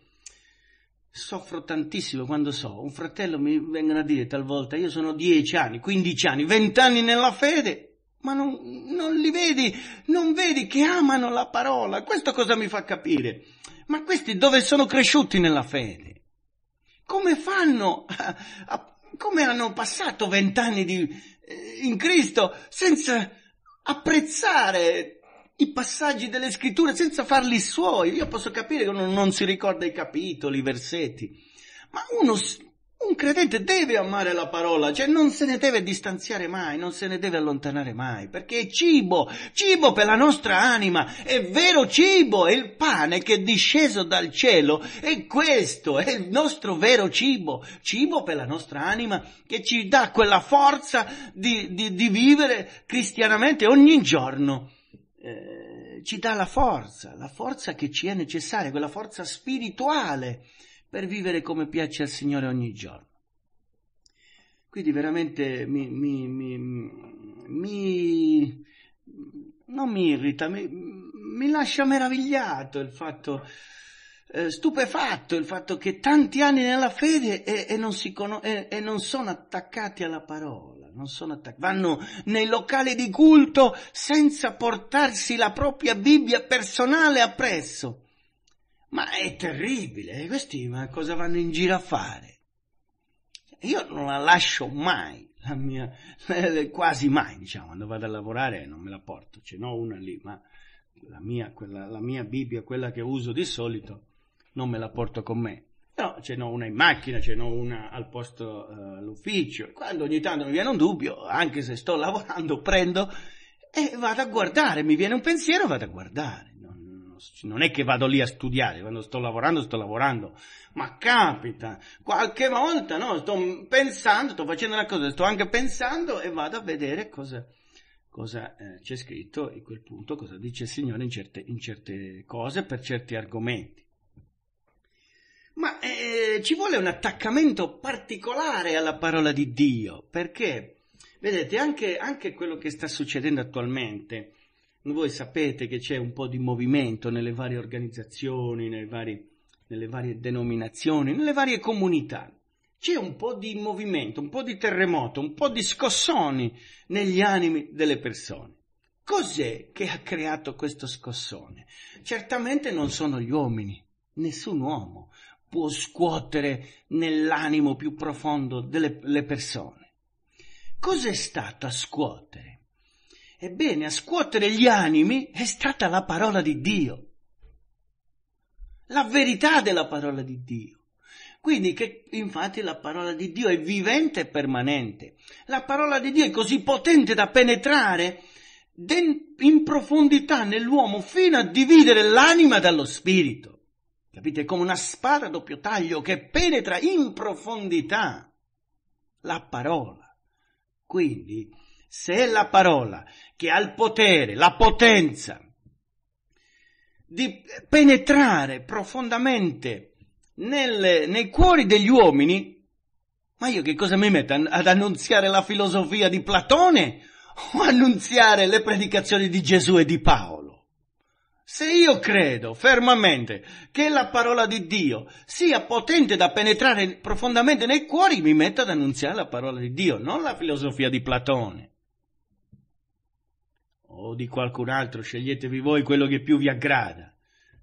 soffro tantissimo quando so, un fratello mi vengono a dire talvolta, io sono 10 anni, 15 anni, 20 anni nella fede, ma non, non li vedi, non vedi che amano la parola, questo cosa mi fa capire? Ma questi dove sono cresciuti nella fede? Come fanno a, a, come hanno passato vent'anni eh, in Cristo senza apprezzare i passaggi delle scritture senza farli suoi. Io posso capire che uno non si ricorda i capitoli, i versetti, ma uno un credente deve amare la parola, cioè non se ne deve distanziare mai, non se ne deve allontanare mai, perché è cibo, cibo per la nostra anima, è vero cibo, è il pane che è disceso dal cielo, è questo, è il nostro vero cibo, cibo per la nostra anima che ci dà quella forza di, di, di vivere cristianamente ogni giorno. Eh, ci dà la forza, la forza che ci è necessaria, quella forza spirituale per vivere come piace al Signore ogni giorno. Quindi veramente mi, mi, mi, mi non mi irrita, mi, lascia meravigliato il fatto, eh, stupefatto il fatto che tanti anni nella fede e, e, non, conos- e, e non, sono attaccati alla parola, attac- vanno nei locali di culto senza portarsi la propria Bibbia personale appresso ma è terribile, eh, questi ma cosa vanno in giro a fare? Io non la lascio mai, la mia, quasi mai, diciamo, quando vado a lavorare non me la porto, ce n'ho una lì, ma la mia, quella, la mia Bibbia, quella che uso di solito, non me la porto con me. No, ce n'ho una in macchina, ce n'ho una al posto uh, all'ufficio. Quando ogni tanto mi viene un dubbio, anche se sto lavorando, prendo e vado a guardare, mi viene un pensiero, e vado a guardare. Cioè, non è che vado lì a studiare, quando sto lavorando sto lavorando, ma capita, qualche volta no, sto pensando, sto facendo una cosa, sto anche pensando e vado a vedere cosa, cosa eh, c'è scritto in quel punto, cosa dice il Signore in certe, in certe cose, per certi argomenti. Ma eh, ci vuole un attaccamento particolare alla parola di Dio, perché, vedete, anche, anche quello che sta succedendo attualmente, voi sapete che c'è un po' di movimento nelle varie organizzazioni, nelle varie, nelle varie denominazioni, nelle varie comunità. C'è un po' di movimento, un po' di terremoto, un po' di scossoni negli animi delle persone. Cos'è che ha creato questo scossone? Certamente non sono gli uomini, nessun uomo può scuotere nell'animo più profondo delle persone. Cos'è stato a scuotere? Ebbene, a scuotere gli animi è stata la parola di Dio, la verità della parola di Dio. Quindi che infatti la parola di Dio è vivente e permanente. La parola di Dio è così potente da penetrare in profondità nell'uomo fino a dividere l'anima dallo spirito. Capite? È come una spada a doppio taglio che penetra in profondità la parola. Quindi se è la parola che ha il potere, la potenza di penetrare profondamente nel, nei cuori degli uomini, ma io che cosa mi metto ad annunziare la filosofia di Platone o annunziare le predicazioni di Gesù e di Paolo? Se io credo fermamente che la parola di Dio sia potente da penetrare profondamente nei cuori, mi metto ad annunziare la parola di Dio, non la filosofia di Platone o di qualcun altro, sceglietevi voi quello che più vi aggrada,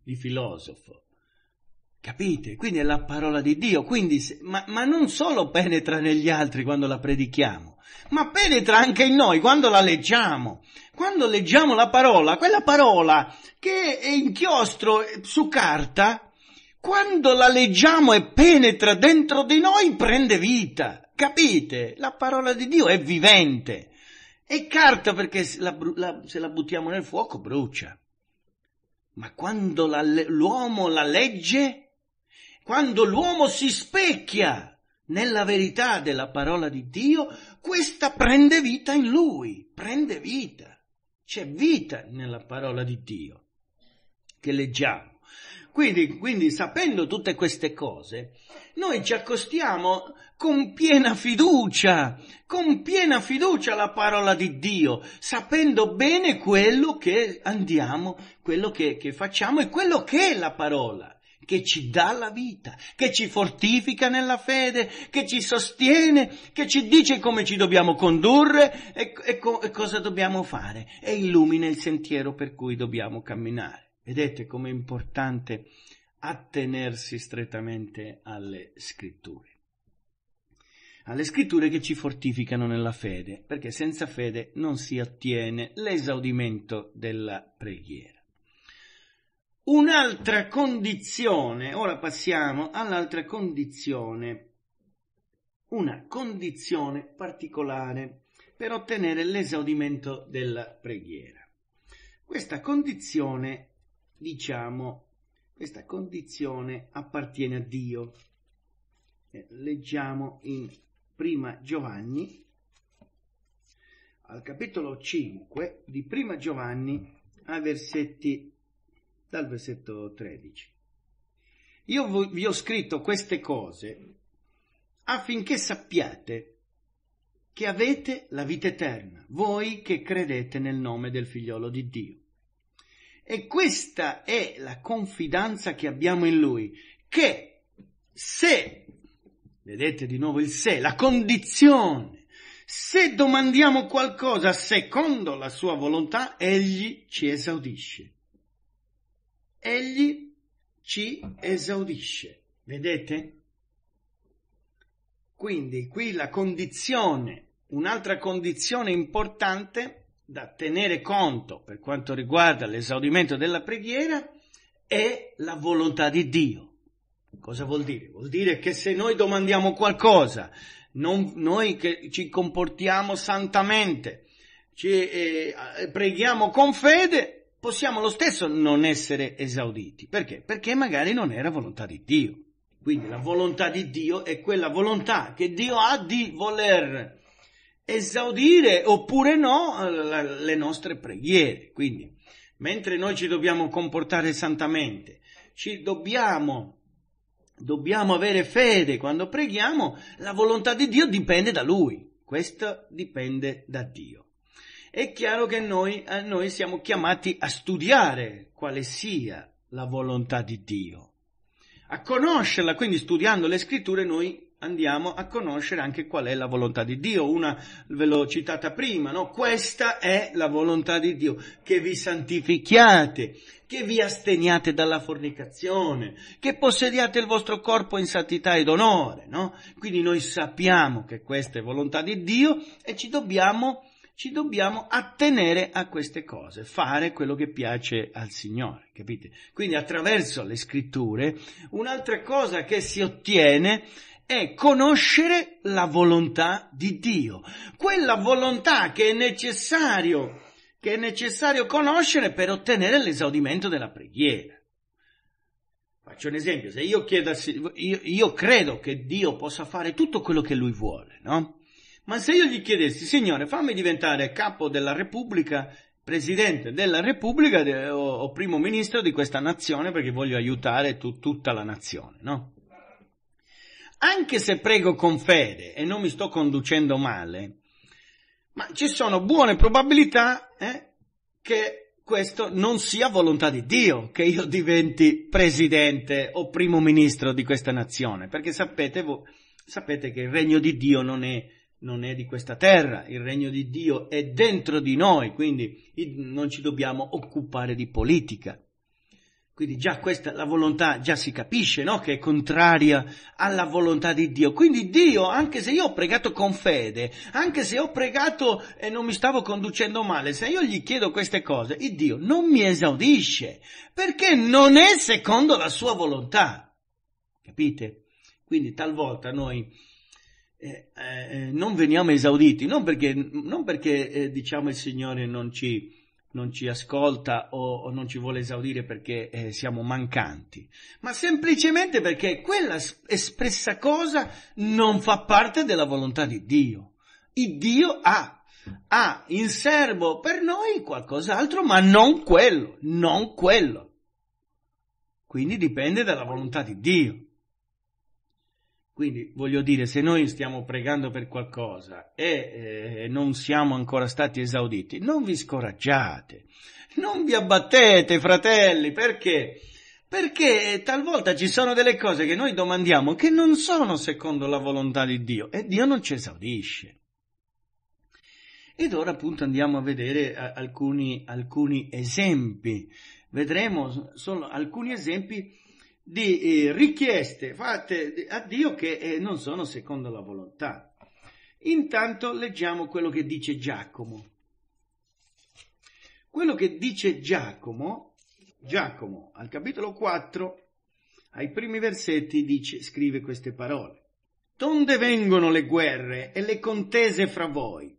di filosofo. Capite? Quindi è la parola di Dio, quindi, se, ma, ma non solo penetra negli altri quando la predichiamo, ma penetra anche in noi quando la leggiamo. Quando leggiamo la parola, quella parola che è inchiostro su carta, quando la leggiamo e penetra dentro di noi, prende vita. Capite? La parola di Dio è vivente. E carta perché se la, la, se la buttiamo nel fuoco brucia. Ma quando la, l'uomo la legge, quando l'uomo si specchia nella verità della parola di Dio, questa prende vita in lui, prende vita. C'è vita nella parola di Dio che leggiamo. Quindi, quindi sapendo tutte queste cose, noi ci accostiamo con piena fiducia, con piena fiducia la parola di Dio, sapendo bene quello che andiamo, quello che, che facciamo e quello che è la parola che ci dà la vita, che ci fortifica nella fede, che ci sostiene, che ci dice come ci dobbiamo condurre e, e, co- e, cosa dobbiamo fare e illumina il sentiero per cui dobbiamo camminare. Vedete com'è importante attenersi strettamente alle scritture alle scritture che ci fortificano nella fede, perché senza fede non si ottiene l'esaudimento della preghiera. Un'altra condizione, ora passiamo all'altra condizione, una condizione particolare per ottenere l'esaudimento della preghiera. Questa condizione, diciamo, questa condizione appartiene a Dio. Eh, leggiamo in Prima Giovanni, al capitolo 5 di Prima Giovanni, al versetti, dal versetto 13. Io vi ho scritto queste cose affinché sappiate che avete la vita eterna, voi che credete nel nome del figliolo di Dio. E questa è la confidenza che abbiamo in Lui, che se Vedete di nuovo il sé, la condizione. Se domandiamo qualcosa secondo la sua volontà, egli ci esaudisce. Egli ci esaudisce. Vedete? Quindi qui la condizione, un'altra condizione importante da tenere conto per quanto riguarda l'esaudimento della preghiera è la volontà di Dio. Cosa vuol dire? Vuol dire che se noi domandiamo qualcosa, non, noi che ci comportiamo santamente, ci, eh, preghiamo con fede, possiamo lo stesso non essere esauditi. Perché? Perché magari non era volontà di Dio. Quindi la volontà di Dio è quella volontà che Dio ha di voler esaudire oppure no eh, le nostre preghiere. Quindi, mentre noi ci dobbiamo comportare santamente, ci dobbiamo dobbiamo avere fede quando preghiamo, la volontà di Dio dipende da Lui, questo dipende da Dio. È chiaro che noi, noi siamo chiamati a studiare quale sia la volontà di Dio. A conoscerla, quindi studiando le scritture, noi andiamo a conoscere anche qual è la volontà di Dio. Una ve l'ho citata prima, no? Questa è la volontà di Dio, che vi santifichiate, che vi asteniate dalla fornicazione, che possediate il vostro corpo in santità ed onore, no? Quindi noi sappiamo che questa è volontà di Dio e ci dobbiamo, ci dobbiamo attenere a queste cose, fare quello che piace al Signore, capite? Quindi attraverso le scritture, un'altra cosa che si ottiene è conoscere la volontà di Dio, quella volontà che è necessario, che è necessario conoscere per ottenere l'esaudimento della preghiera. Faccio un esempio, se io chiedo, io, io credo che Dio possa fare tutto quello che lui vuole, no? Ma se io gli chiedessi, Signore, fammi diventare capo della Repubblica, presidente della Repubblica o, o primo ministro di questa nazione perché voglio aiutare tu, tutta la nazione, no? anche se prego con fede e non mi sto conducendo male, ma ci sono buone probabilità eh, che questo non sia volontà di Dio, che io diventi presidente o primo ministro di questa nazione, perché sapete, voi, sapete che il regno di Dio non è, non è di questa terra, il regno di Dio è dentro di noi, quindi non ci dobbiamo occupare di politica. Quindi già questa, la volontà, già si capisce, no? Che è contraria alla volontà di Dio. Quindi Dio, anche se io ho pregato con fede, anche se ho pregato e non mi stavo conducendo male, se io gli chiedo queste cose, il Dio non mi esaudisce, perché non è secondo la sua volontà. Capite? Quindi talvolta noi eh, eh, non veniamo esauditi, non perché, non perché eh, diciamo il Signore non ci non ci ascolta o, o non ci vuole esaudire perché eh, siamo mancanti, ma semplicemente perché quella espressa cosa non fa parte della volontà di Dio. Il Dio ha, ha in serbo per noi qualcos'altro, ma non quello, non quello. Quindi dipende dalla volontà di Dio. Quindi voglio dire, se noi stiamo pregando per qualcosa e eh, non siamo ancora stati esauditi, non vi scoraggiate, non vi abbattete, fratelli, perché? Perché eh, talvolta ci sono delle cose che noi domandiamo che non sono secondo la volontà di Dio e Dio non ci esaudisce. Ed ora appunto andiamo a vedere eh, alcuni, alcuni esempi. Vedremo solo alcuni esempi di eh, richieste fatte a Dio che eh, non sono secondo la volontà. Intanto leggiamo quello che dice Giacomo. Quello che dice Giacomo, Giacomo al capitolo 4, ai primi versetti dice, scrive queste parole. Donde vengono le guerre e le contese fra voi?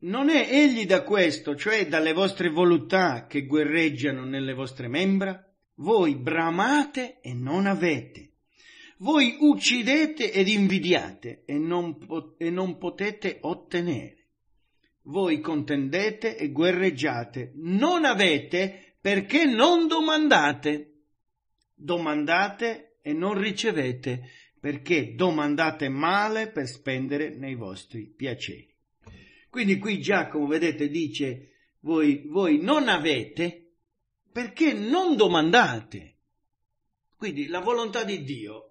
Non è egli da questo, cioè dalle vostre volontà che guerreggiano nelle vostre membra? Voi bramate e non avete. Voi uccidete ed invidiate e non, e non potete ottenere. Voi contendete e guerreggiate. Non avete perché non domandate. Domandate e non ricevete perché domandate male per spendere nei vostri piaceri. Quindi qui Giacomo, vedete, dice voi, voi non avete perché non domandate. Quindi la volontà di Dio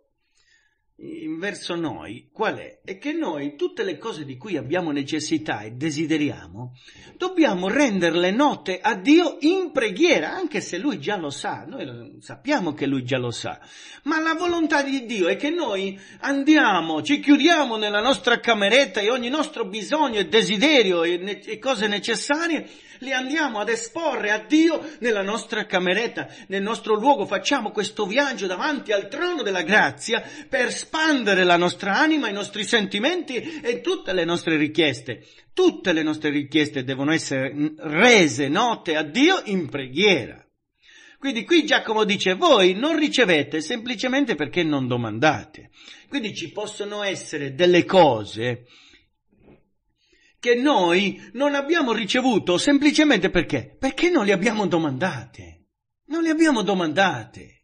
verso noi qual è? È che noi tutte le cose di cui abbiamo necessità e desideriamo dobbiamo renderle note a Dio in preghiera, anche se Lui già lo sa, noi sappiamo che Lui già lo sa, ma la volontà di Dio è che noi andiamo, ci chiudiamo nella nostra cameretta e ogni nostro bisogno e desiderio e, ne- e cose necessarie le andiamo ad esporre a Dio nella nostra cameretta, nel nostro luogo, facciamo questo viaggio davanti al trono della grazia per spandere la nostra anima, i nostri sentimenti e tutte le nostre richieste. Tutte le nostre richieste devono essere rese note a Dio in preghiera. Quindi qui Giacomo dice voi non ricevete semplicemente perché non domandate. Quindi ci possono essere delle cose che noi non abbiamo ricevuto semplicemente perché? Perché non le abbiamo domandate. Non le abbiamo domandate.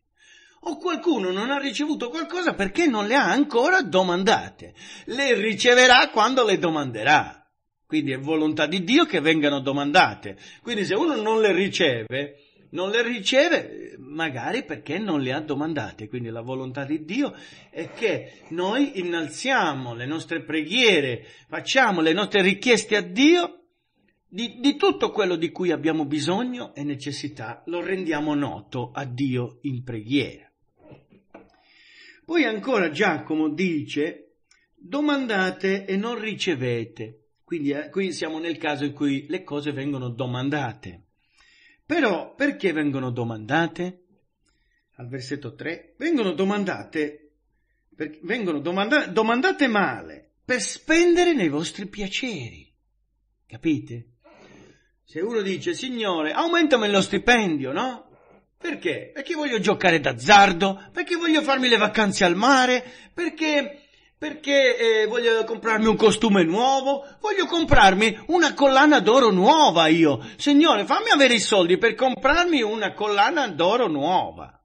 O qualcuno non ha ricevuto qualcosa perché non le ha ancora domandate. Le riceverà quando le domanderà. Quindi è volontà di Dio che vengano domandate. Quindi se uno non le riceve, non le riceve magari perché non le ha domandate, quindi la volontà di Dio è che noi innalziamo le nostre preghiere, facciamo le nostre richieste a Dio di, di tutto quello di cui abbiamo bisogno e necessità, lo rendiamo noto a Dio in preghiera. Poi ancora Giacomo dice, domandate e non ricevete, quindi eh, qui siamo nel caso in cui le cose vengono domandate. Però perché vengono domandate? Al versetto 3 vengono domandate, per, vengono domanda, domandate male per spendere nei vostri piaceri. Capite? Se uno dice, Signore, aumentami lo stipendio, no? Perché? Perché voglio giocare d'azzardo? Perché voglio farmi le vacanze al mare? Perché perché eh, voglio comprarmi un costume nuovo, voglio comprarmi una collana d'oro nuova io. Signore, fammi avere i soldi per comprarmi una collana d'oro nuova.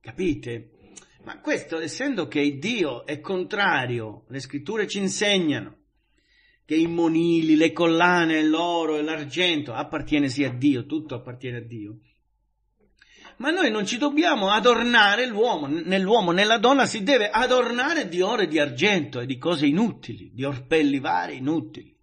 Capite? Ma questo, essendo che Dio è contrario, le scritture ci insegnano che i monili, le collane, l'oro e l'argento appartiene sì a Dio, tutto appartiene a Dio ma noi non ci dobbiamo adornare l'uomo, nell'uomo, nella donna si deve adornare di ore di argento e di cose inutili, di orpelli vari inutili.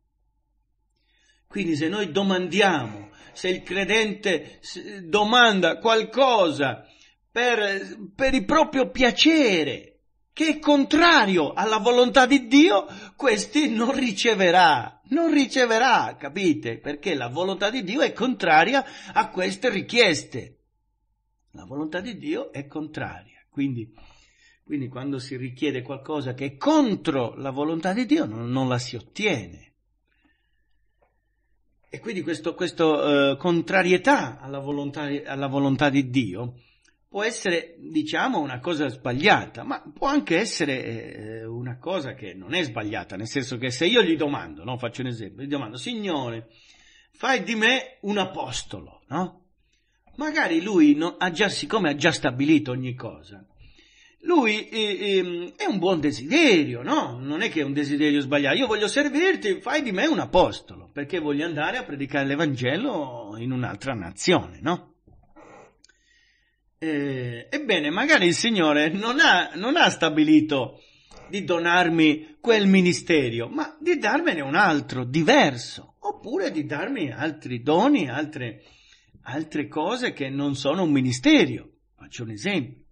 Quindi se noi domandiamo, se il credente domanda qualcosa per, per il proprio piacere, che è contrario alla volontà di Dio, questi non riceverà, non riceverà, capite? Perché la volontà di Dio è contraria a queste richieste. La volontà di Dio è contraria. Quindi, quindi quando si richiede qualcosa che è contro la volontà di Dio non, non la si ottiene. E quindi questa eh, contrarietà alla volontà, alla volontà di Dio può essere, diciamo, una cosa sbagliata, ma può anche essere eh, una cosa che non è sbagliata, nel senso che se io gli domando, no? faccio un esempio, gli domando, Signore, fai di me un apostolo, no? magari lui no, ha già, siccome ha già stabilito ogni cosa, lui eh, eh, è un buon desiderio, no? Non è che è un desiderio sbagliato. Io voglio servirti, fai di me un apostolo, perché voglio andare a predicare l'Evangelo in un'altra nazione, no? Eh, ebbene, magari il Signore non ha, non ha stabilito di donarmi quel ministerio, ma di darmene un altro, diverso, oppure di darmi altri doni, altre altre cose che non sono un ministerio. Faccio un esempio.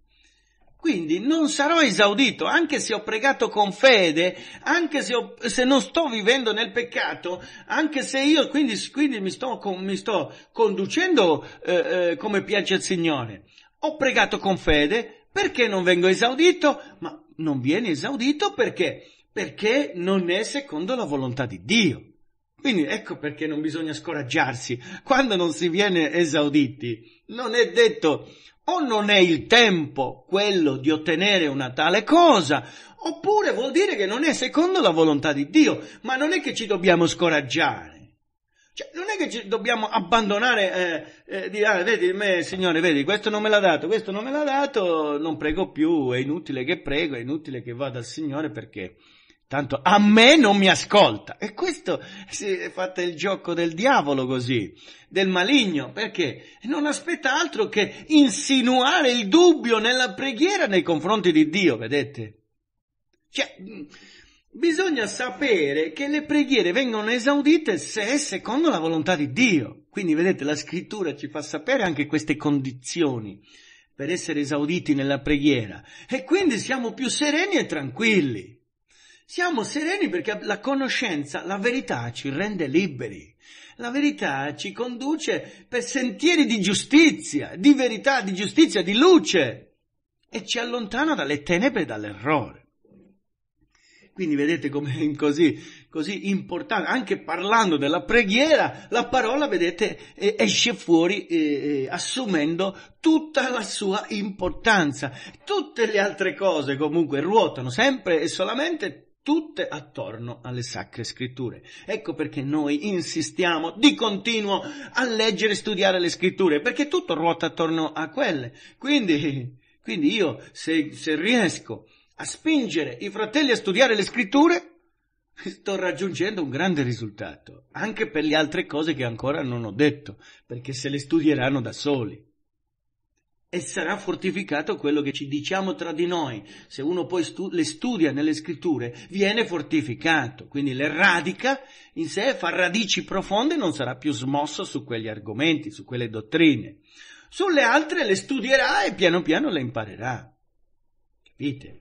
Quindi non sarò esaudito, anche se ho pregato con fede, anche se, ho, se non sto vivendo nel peccato, anche se io quindi, quindi mi, sto, mi, sto, conducendo eh, eh, come piace al Signore. Ho pregato con fede, perché non vengo esaudito? Ma non viene esaudito perché? Perché non è secondo la volontà di Dio. Quindi ecco perché non bisogna scoraggiarsi. Quando non si viene esauditi, non è detto o non è il tempo quello di ottenere una tale cosa, oppure vuol dire che non è secondo la volontà di Dio, ma non è che ci dobbiamo scoraggiare. Cioè, non è che ci dobbiamo abbandonare, eh, eh, dire, ah, vedi, me, Signore, vedi, questo non me l'ha dato, questo non me l'ha dato, non prego più, è inutile che prego, è inutile che vada al Signore perché Tanto a me non mi ascolta. E questo si è fatto il gioco del diavolo così, del maligno, perché non aspetta altro che insinuare il dubbio nella preghiera nei confronti di Dio, vedete? Cioè, mm, bisogna sapere che le preghiere vengono esaudite se è secondo la volontà di Dio. Quindi, vedete, la scrittura ci fa sapere anche queste condizioni per essere esauditi nella preghiera. E quindi siamo più sereni e tranquilli. Siamo sereni perché la conoscenza, la verità ci rende liberi. La verità ci conduce per sentieri di giustizia, di verità, di giustizia, di luce e ci allontana dalle tenebre e dall'errore. Quindi vedete come così, così importante, anche parlando della preghiera, la parola, vedete, esce fuori eh, assumendo tutta la sua importanza. Tutte le altre cose comunque ruotano sempre e solamente tutte attorno alle sacre scritture. Ecco perché noi insistiamo di continuo a leggere e studiare le scritture, perché tutto ruota attorno a quelle. Quindi, quindi io, se, se riesco a spingere i fratelli a studiare le scritture, sto raggiungendo un grande risultato, anche per le altre cose che ancora non ho detto, perché se le studieranno da soli e sarà fortificato quello che ci diciamo tra di noi. Se uno poi stu- le studia nelle scritture, viene fortificato, quindi le radica in sé, fa radici profonde non sarà più smosso su quegli argomenti, su quelle dottrine. Sulle altre le studierà e piano piano le imparerà. Capite?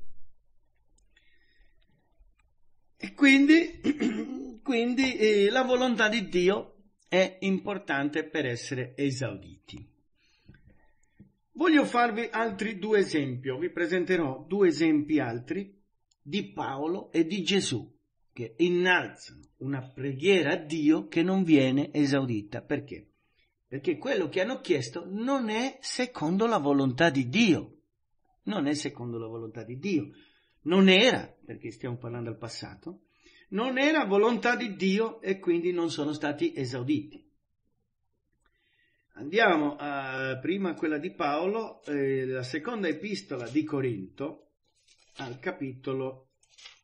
E quindi, quindi eh, la volontà di Dio è importante per essere esauditi. Voglio farvi altri due esempi, vi presenterò due esempi altri di Paolo e di Gesù che innalzano una preghiera a Dio che non viene esaudita. Perché? Perché quello che hanno chiesto non è secondo la volontà di Dio. Non è secondo la volontà di Dio. Non era, perché stiamo parlando al passato, non era volontà di Dio e quindi non sono stati esauditi. Andiamo a, prima quella di Paolo, eh, la seconda epistola di Corinto, al capitolo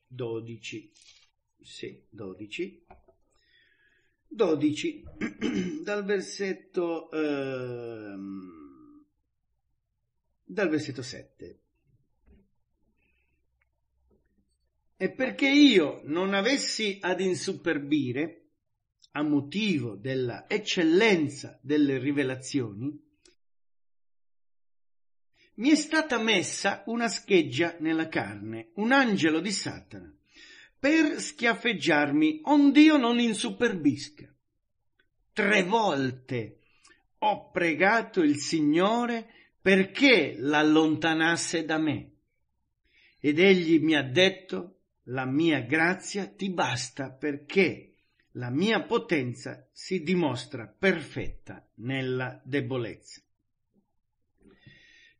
12. Sì, 12. 12, dal versetto, eh, dal versetto 7. E perché io non avessi ad insuperbire, a motivo della eccellenza delle rivelazioni, mi è stata messa una scheggia nella carne, un angelo di Satana, per schiaffeggiarmi, ond'io non insuperbisca. Tre volte ho pregato il Signore perché l'allontanasse da me. Ed egli mi ha detto, la mia grazia ti basta perché la mia potenza si dimostra perfetta nella debolezza.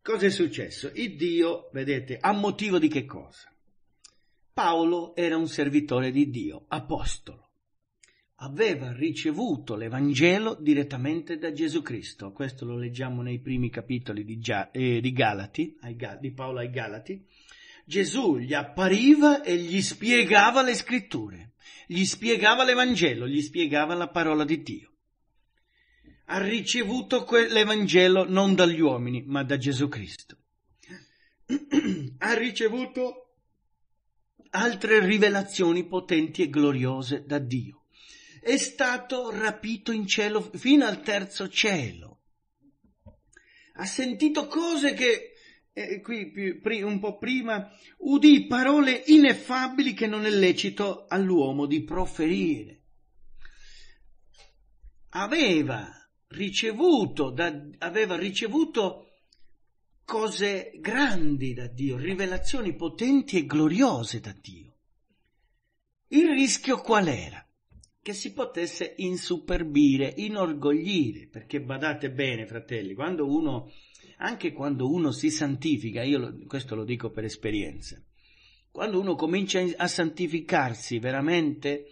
Cosa è successo? Il Dio, vedete, a motivo di che cosa? Paolo era un servitore di Dio, apostolo. Aveva ricevuto l'Evangelo direttamente da Gesù Cristo. Questo lo leggiamo nei primi capitoli di, Gia, eh, di Galati, ai, di Paolo ai Galati Gesù gli appariva e gli spiegava le scritture, gli spiegava l'Evangelo, gli spiegava la parola di Dio. Ha ricevuto l'Evangelo non dagli uomini, ma da Gesù Cristo. ha ricevuto altre rivelazioni potenti e gloriose da Dio. È stato rapito in cielo fino al terzo cielo. Ha sentito cose che eh, qui più, pri, un po' prima, udì parole ineffabili che non è lecito all'uomo di proferire. Aveva ricevuto, da, aveva ricevuto cose grandi da Dio, rivelazioni potenti e gloriose da Dio. Il rischio qual era? Che si potesse insuperbire, inorgoglire, perché badate bene, fratelli, quando uno anche quando uno si santifica, io lo, questo lo dico per esperienza, quando uno comincia a santificarsi veramente,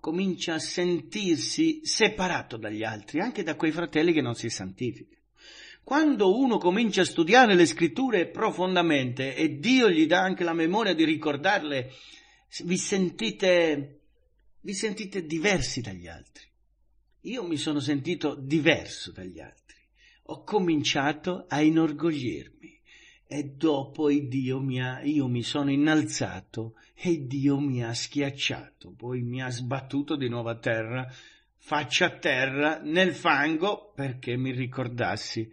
comincia a sentirsi separato dagli altri, anche da quei fratelli che non si santificano. Quando uno comincia a studiare le scritture profondamente e Dio gli dà anche la memoria di ricordarle, vi sentite, vi sentite diversi dagli altri. Io mi sono sentito diverso dagli altri ho cominciato a inorgogliermi e dopo Dio mi ha, io mi sono innalzato e Dio mi ha schiacciato, poi mi ha sbattuto di nuovo a terra, faccia a terra, nel fango, perché mi ricordassi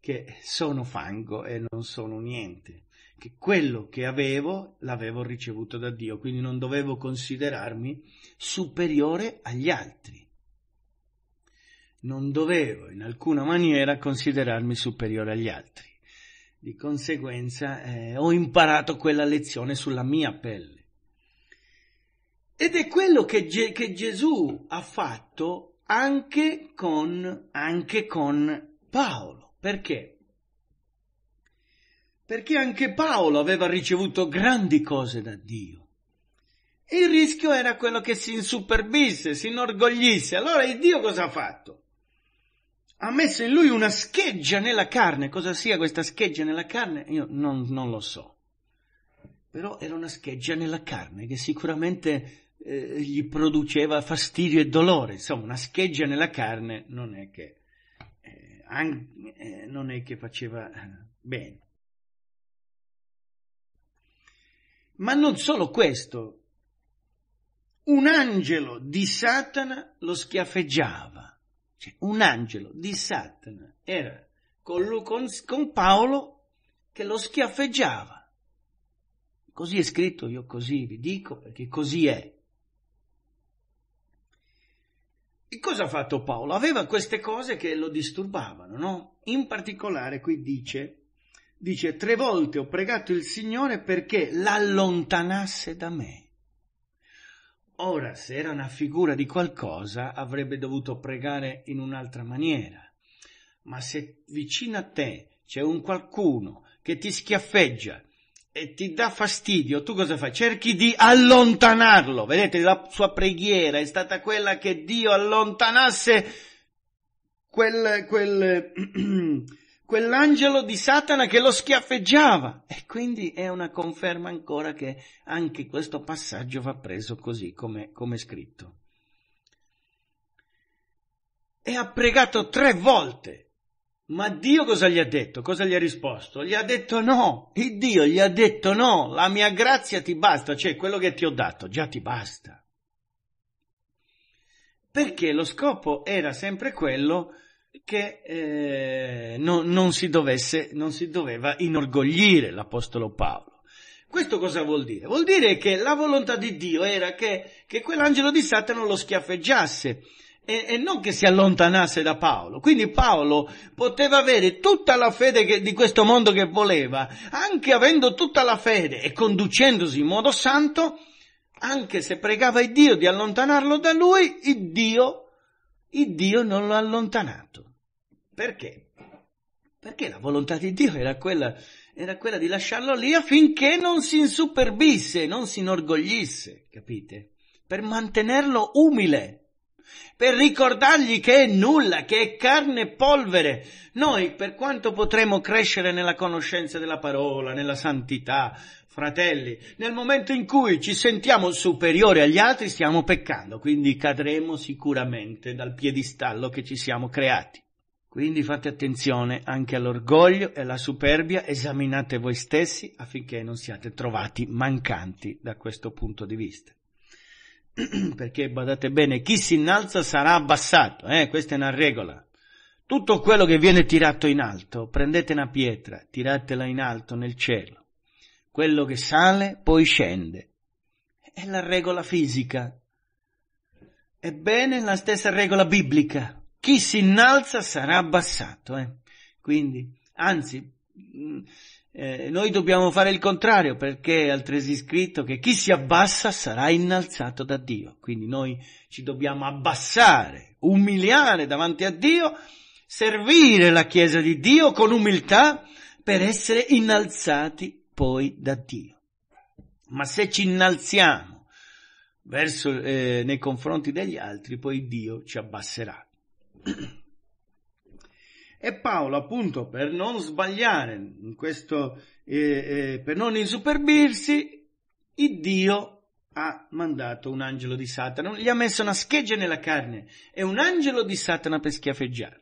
che sono fango e non sono niente, che quello che avevo l'avevo ricevuto da Dio, quindi non dovevo considerarmi superiore agli altri non dovevo in alcuna maniera considerarmi superiore agli altri. Di conseguenza eh, ho imparato quella lezione sulla mia pelle. Ed è quello che, Ge- che Gesù ha fatto anche con, anche con Paolo. Perché? Perché anche Paolo aveva ricevuto grandi cose da Dio. E il rischio era quello che si insuperbisse, si inorgoglisse. Allora il Dio cosa ha fatto? ha messo in lui una scheggia nella carne. Cosa sia questa scheggia nella carne? Io non, non lo so. Però era una scheggia nella carne che sicuramente eh, gli produceva fastidio e dolore. Insomma, una scheggia nella carne non è che, eh, anche, eh, non è che faceva eh, bene. Ma non solo questo, un angelo di Satana lo schiaffeggiava cioè, un angelo di Satana era con, lui, con, con Paolo che lo schiaffeggiava. Così è scritto, io così vi dico, perché così è. E cosa ha fatto Paolo? Aveva queste cose che lo disturbavano, no? In particolare qui dice, dice, tre volte ho pregato il Signore perché l'allontanasse da me. Ora, se era una figura di qualcosa, avrebbe dovuto pregare in un'altra maniera. Ma se vicino a te c'è un qualcuno che ti schiaffeggia e ti dà fastidio, tu cosa fai? Cerchi di allontanarlo. Vedete, la sua preghiera è stata quella che Dio allontanasse quel, quel quell'angelo di Satana che lo schiaffeggiava. E quindi è una conferma ancora che anche questo passaggio va preso così come, come scritto. E ha pregato tre volte. Ma Dio cosa gli ha detto? Cosa gli ha risposto? Gli ha detto no. Il Dio gli ha detto no. La mia grazia ti basta, cioè quello che ti ho dato già ti basta. Perché lo scopo era sempre quello che eh, no, non, si dovesse, non si doveva inorgogliere l'Apostolo Paolo. Questo cosa vuol dire? Vuol dire che la volontà di Dio era che, che quell'angelo di Satana lo schiaffeggiasse e, e, non che si allontanasse da Paolo. Quindi Paolo poteva avere tutta la fede che, di questo mondo che voleva, anche avendo tutta la fede e conducendosi in modo santo, anche se pregava il Dio di allontanarlo da lui, il Dio, il Dio non l'ha allontanato. Perché? Perché la volontà di Dio era quella, era quella di lasciarlo lì affinché non si insuperbisse, non si inorgoglisse, capite? Per mantenerlo umile, per ricordargli che è nulla, che è carne e polvere. Noi, per quanto potremo crescere nella conoscenza della parola, nella santità, fratelli, nel momento in cui ci sentiamo superiori agli altri stiamo peccando, quindi cadremo sicuramente dal piedistallo che ci siamo creati. Quindi fate attenzione anche all'orgoglio e alla superbia, esaminate voi stessi affinché non siate trovati mancanti da questo punto di vista. Perché badate bene, chi si innalza sarà abbassato, eh? questa è una regola. Tutto quello che viene tirato in alto, prendete una pietra, tiratela in alto nel cielo. Quello che sale poi scende. È la regola fisica. Ebbene, la stessa regola biblica chi si innalza sarà abbassato. Eh? Quindi, anzi, mm, eh, noi dobbiamo fare il contrario perché è altresì scritto che chi si abbassa sarà innalzato da Dio. Quindi noi ci dobbiamo abbassare, umiliare davanti a Dio, servire la Chiesa di Dio con umiltà per essere innalzati poi da Dio. Ma se ci innalziamo verso, eh, nei confronti degli altri, poi Dio ci abbasserà. E Paolo, appunto, per non sbagliare, questo, eh, eh, per non insuperbirsi, il Dio ha mandato un angelo di Satana, gli ha messo una scheggia nella carne è un angelo di Satana per schiaffeggiarlo.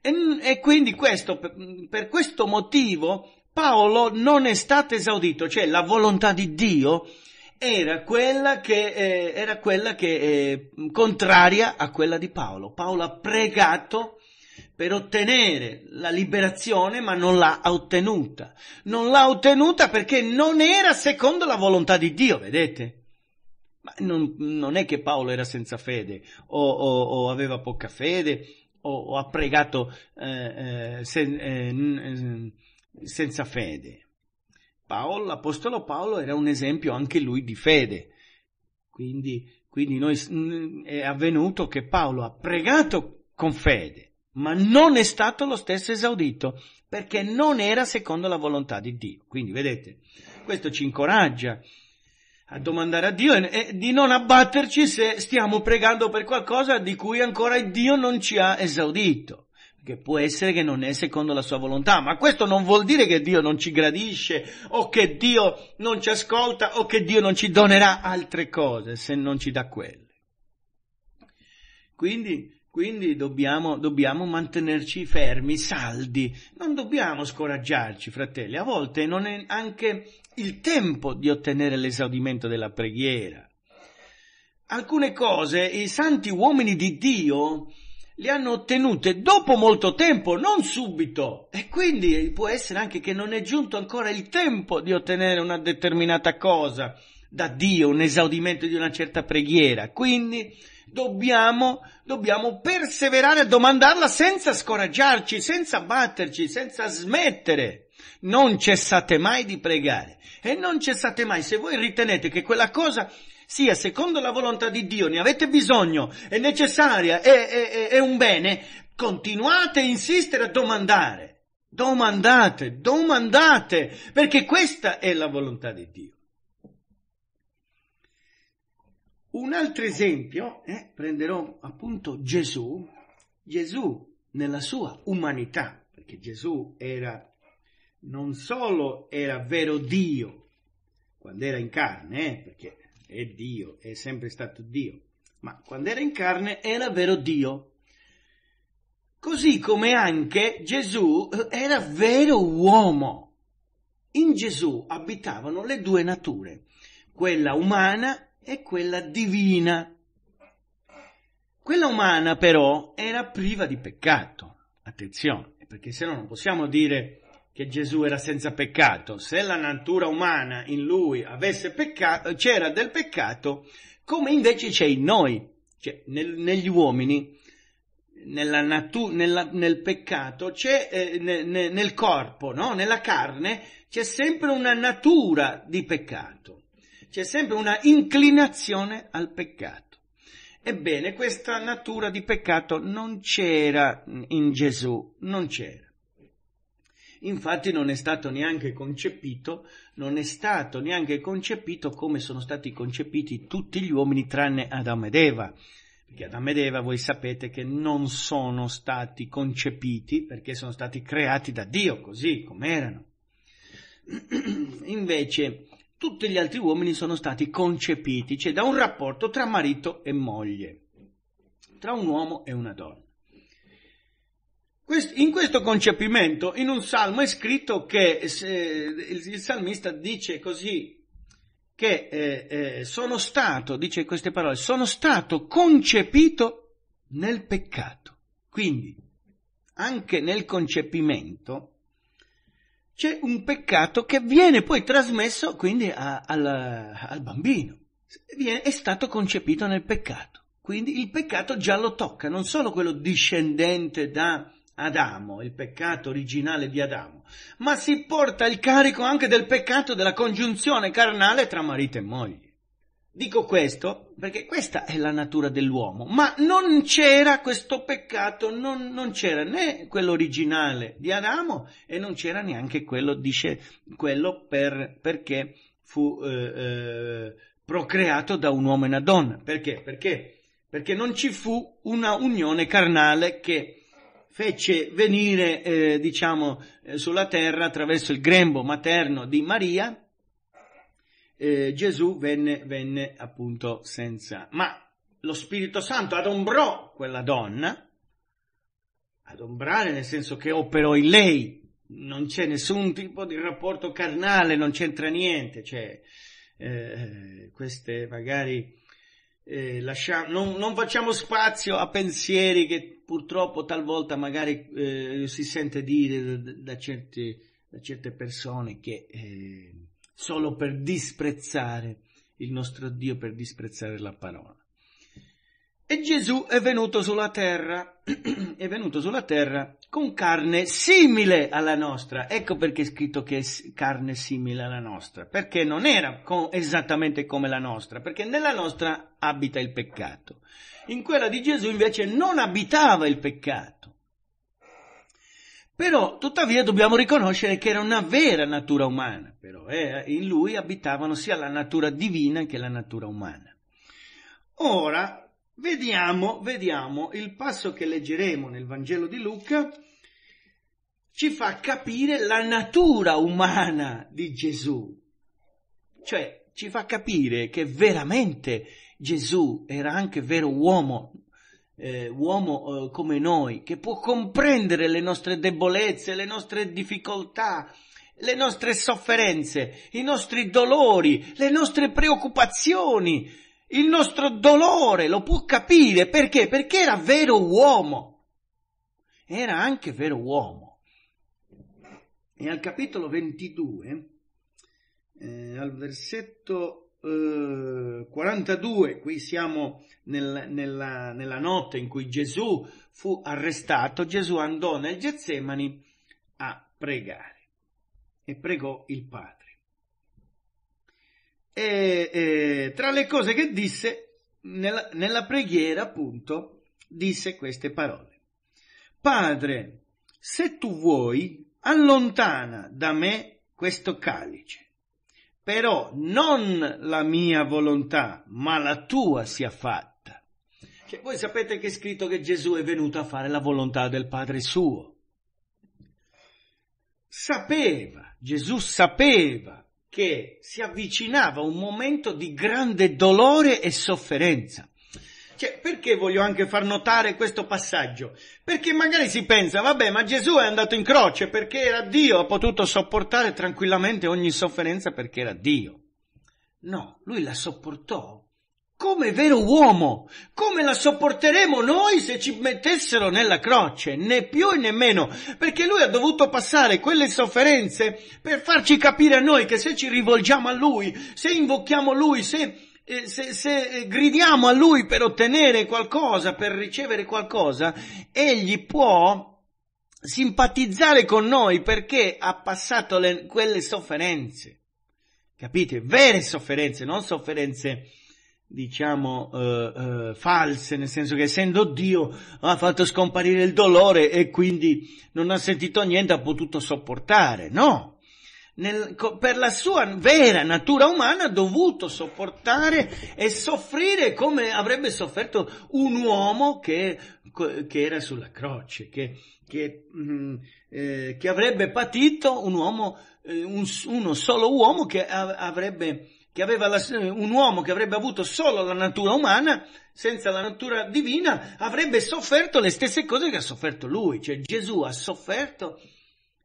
E, e quindi questo, per, per questo motivo Paolo non è stato esaudito, cioè la volontà di Dio era quella che, eh, era quella che è eh, contraria a quella di Paolo. Paolo ha pregato per ottenere la liberazione, ma non l'ha ottenuta. Non l'ha ottenuta perché non era secondo la volontà di Dio, vedete? Ma non, non è che Paolo era senza fede o, o, o aveva poca fede o, o ha pregato eh, eh sen, eh, senza fede. Paolo, l'Apostolo Paolo era un esempio anche lui di fede. Quindi, quindi noi, è avvenuto che Paolo ha pregato con fede, ma non è stato lo stesso esaudito perché non era secondo la volontà di Dio. Quindi vedete, questo ci incoraggia a domandare a Dio e di non abbatterci se stiamo pregando per qualcosa di cui ancora Dio non ci ha esaudito che può essere che non è secondo la sua volontà, ma questo non vuol dire che Dio non ci gradisce o che Dio non ci ascolta o che Dio non ci donerà altre cose se non ci dà quelle. Quindi, quindi dobbiamo, dobbiamo mantenerci fermi, saldi, non dobbiamo scoraggiarci, fratelli, a volte non è anche il tempo di ottenere l'esaudimento della preghiera. Alcune cose i santi uomini di Dio le hanno ottenute dopo molto tempo, non subito. E quindi può essere anche che non è giunto ancora il tempo di ottenere una determinata cosa da Dio, un esaudimento di una certa preghiera. Quindi dobbiamo, dobbiamo perseverare a domandarla senza scoraggiarci, senza batterci, senza smettere. Non cessate mai di pregare e non cessate mai se voi ritenete che quella cosa sia secondo la volontà di Dio, ne avete bisogno, è necessaria, è, è, è un bene, continuate a insistere, a domandare, domandate, domandate, perché questa è la volontà di Dio. Un altro esempio, eh, prenderò appunto Gesù, Gesù nella sua umanità, perché Gesù era non solo era vero Dio quando era in carne, eh, perché è Dio, è sempre stato Dio, ma quando era in carne era vero Dio. Così come anche Gesù eh, era vero uomo. In Gesù abitavano le due nature, quella umana e quella divina. Quella umana però era priva di peccato, attenzione, perché se no non possiamo dire che Gesù era senza peccato. Se la natura umana in lui avesse peccato, c'era del peccato, come invece c'è in noi, cioè nel, negli uomini, nella natu- nella, nel peccato, c'è eh, ne, ne, nel corpo, no? nella carne, c'è sempre una natura di peccato, c'è sempre una inclinazione al peccato. Ebbene, questa natura di peccato non c'era in Gesù, non c'era. Infatti non è stato neanche concepito, non è stato neanche concepito come sono stati concepiti tutti gli uomini tranne Adamo ed Eva. Perché Adamo ed Eva voi sapete che non sono stati concepiti perché sono stati creati da Dio così come erano. Invece tutti gli altri uomini sono stati concepiti, cioè da un rapporto tra marito e moglie, tra un uomo e una donna. In questo concepimento, in un salmo è scritto che il salmista dice così, che eh, eh, sono stato, dice queste parole, sono stato concepito nel peccato. Quindi, anche nel concepimento c'è un peccato che viene poi trasmesso quindi a, al, al, bambino. Viene, è stato concepito nel peccato. Quindi il peccato già lo tocca, non solo quello discendente da Adamo, il peccato originale di Adamo, ma si porta il carico anche del peccato della congiunzione carnale tra marito e moglie. Dico questo perché questa è la natura dell'uomo, ma non c'era questo peccato, non, non c'era né quello originale di Adamo e non c'era neanche quello, dice, quello per, perché fu eh, eh, procreato da un uomo e una donna. Perché? Perché? Perché non ci fu una unione carnale che fece venire, eh, diciamo, eh, sulla terra attraverso il grembo materno di Maria, eh, Gesù venne, venne appunto senza. Ma lo Spirito Santo adombrò quella donna, adombrare nel senso che operò in lei, non c'è nessun tipo di rapporto carnale, non c'entra niente, cioè eh, queste magari eh, lasciamo, non, non, facciamo spazio a pensieri che purtroppo talvolta magari eh, si sente dire da, da, certe, da certe, persone che eh, solo per disprezzare il nostro Dio, per disprezzare la parola. E Gesù è venuto sulla terra, è venuto sulla terra con carne simile alla nostra. Ecco perché è scritto che è carne simile alla nostra, perché non era co- esattamente come la nostra, perché nella nostra abita il peccato. In quella di Gesù invece non abitava il peccato. Però, tuttavia, dobbiamo riconoscere che era una vera natura umana, però, eh? in lui abitavano sia la natura divina che la natura umana. Ora, Vediamo, vediamo, il passo che leggeremo nel Vangelo di Luca ci fa capire la natura umana di Gesù, cioè ci fa capire che veramente Gesù era anche vero uomo, eh, uomo eh, come noi, che può comprendere le nostre debolezze, le nostre difficoltà, le nostre sofferenze, i nostri dolori, le nostre preoccupazioni, il nostro dolore, lo può capire perché? Perché era vero uomo, era anche vero uomo. E al capitolo 22, eh, al versetto eh, 42, qui siamo nel, nella, nella, notte in cui Gesù fu arrestato, Gesù andò nel Getsemani a pregare e pregò il Padre. E, e tra le cose che disse nella, nella preghiera, appunto, disse queste parole: Padre, se tu vuoi, allontana da me questo calice però non la mia volontà, ma la tua sia fatta. Cioè, voi sapete che è scritto che Gesù è venuto a fare la volontà del Padre suo. Sapeva, Gesù sapeva che si avvicinava un momento di grande dolore e sofferenza. Cioè, perché voglio anche far notare questo passaggio? Perché magari si pensa, vabbè, ma Gesù è andato in croce perché era Dio, ha potuto sopportare tranquillamente ogni sofferenza perché era Dio. No, lui la sopportò come vero uomo. Come la sopporteremo noi se ci mettessero nella croce? Né più né meno. Perché lui ha dovuto passare quelle sofferenze per farci capire a noi che se ci rivolgiamo a lui, se invochiamo lui, se, eh, se, se eh, gridiamo a lui per ottenere qualcosa, per ricevere qualcosa, egli può simpatizzare con noi perché ha passato le, quelle sofferenze. Capite? Vere sofferenze, non sofferenze diciamo eh, eh, false, nel senso che essendo Dio ha fatto scomparire il dolore e quindi non ha sentito niente, ha potuto sopportare. No, nel, per la sua vera natura umana ha dovuto sopportare e soffrire come avrebbe sofferto un uomo che, che era sulla croce, che, che, mm, eh, che avrebbe patito un uomo, eh, un, uno solo uomo che avrebbe che aveva la, un uomo che avrebbe avuto solo la natura umana, senza la natura divina, avrebbe sofferto le stesse cose che ha sofferto lui, cioè Gesù ha sofferto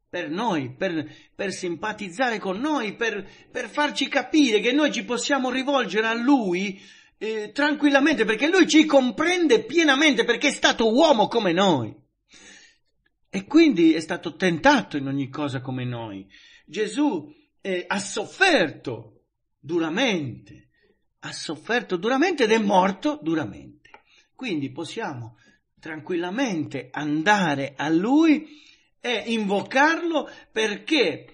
per noi, per, per simpatizzare con noi, per, per, farci capire che noi ci possiamo rivolgere a lui eh, tranquillamente, perché lui ci comprende pienamente, perché è stato uomo come noi. E quindi è stato tentato in ogni cosa come noi. Gesù eh, ha sofferto duramente, ha sofferto duramente ed è morto duramente. Quindi possiamo tranquillamente andare a lui e invocarlo perché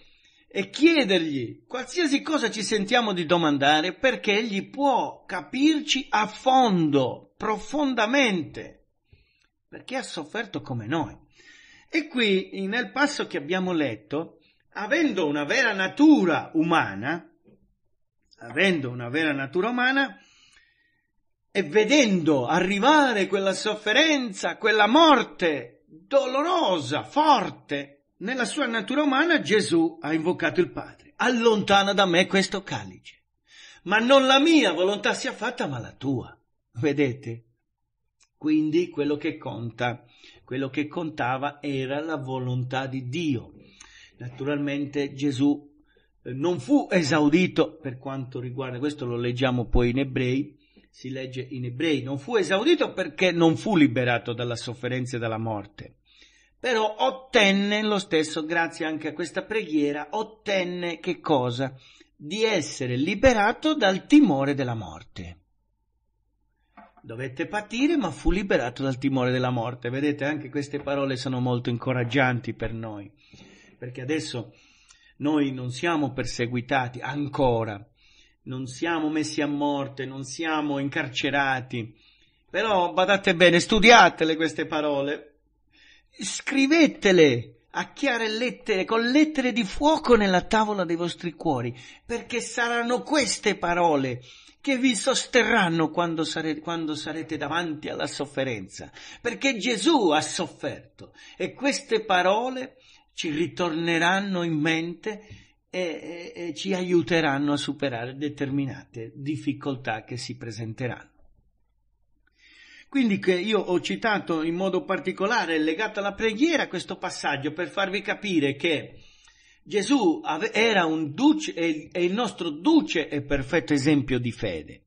e chiedergli qualsiasi cosa ci sentiamo di domandare perché egli può capirci a fondo, profondamente, perché ha sofferto come noi. E qui nel passo che abbiamo letto, avendo una vera natura umana, avendo una vera natura umana, e vedendo arrivare quella sofferenza, quella morte dolorosa, forte, nella sua natura umana Gesù ha invocato il Padre. Allontana da me questo calice, ma non la mia volontà sia fatta, ma la tua. Vedete? Quindi quello che conta, quello che contava era la volontà di Dio. Naturalmente Gesù eh, non fu esaudito per quanto riguarda, questo lo leggiamo poi in ebrei, si legge in ebrei, non fu esaudito perché non fu liberato dalla sofferenza e dalla morte, però ottenne lo stesso, grazie anche a questa preghiera, ottenne che cosa? Di essere liberato dal timore della morte. Dovette patire, ma fu liberato dal timore della morte. Vedete, anche queste parole sono molto incoraggianti per noi, perché adesso noi non siamo perseguitati ancora, non siamo messi a morte, non siamo incarcerati. Però badate bene, studiatele queste parole, scrivetele a chiare lettere, con lettere di fuoco nella tavola dei vostri cuori, perché saranno queste parole che vi sosterranno quando, sare- quando, sarete davanti alla sofferenza, perché Gesù ha sofferto e queste parole ci ritorneranno in mente e, e, e ci aiuteranno a superare determinate difficoltà che si presenteranno. Quindi che io ho citato in modo particolare legato alla preghiera questo passaggio per farvi capire che Gesù era un duce, è il nostro duce e perfetto esempio di fede.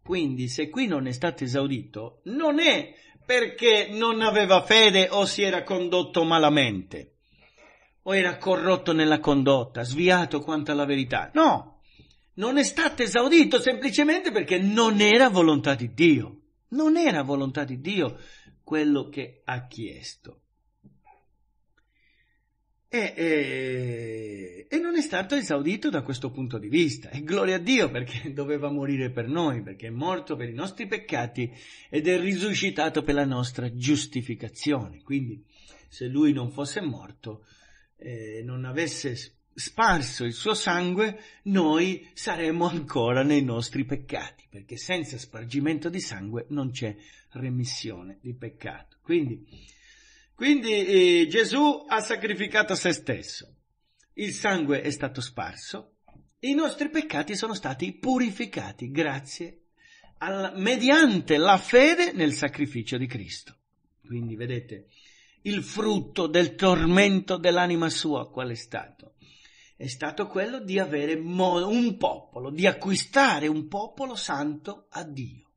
Quindi se qui non è stato esaudito, non è perché non aveva fede o si era condotto malamente, o era corrotto nella condotta, sviato quanto alla verità. No, non è stato esaudito semplicemente perché non era volontà di Dio. Non era volontà di Dio quello che ha chiesto. E, e, e non è stato esaudito da questo punto di vista. E gloria a Dio perché doveva morire per noi, perché è morto per i nostri peccati ed è risuscitato per la nostra giustificazione. Quindi se lui non fosse morto, eh, non avesse sparso il suo sangue, noi saremmo ancora nei nostri peccati, perché senza spargimento di sangue non c'è remissione di peccato. Quindi, quindi eh, Gesù ha sacrificato se stesso, il sangue è stato sparso, i nostri peccati sono stati purificati grazie alla, mediante la fede nel sacrificio di Cristo. Quindi vedete, il frutto del tormento dell'anima sua qual è stato? È stato quello di avere un popolo, di acquistare un popolo santo a Dio.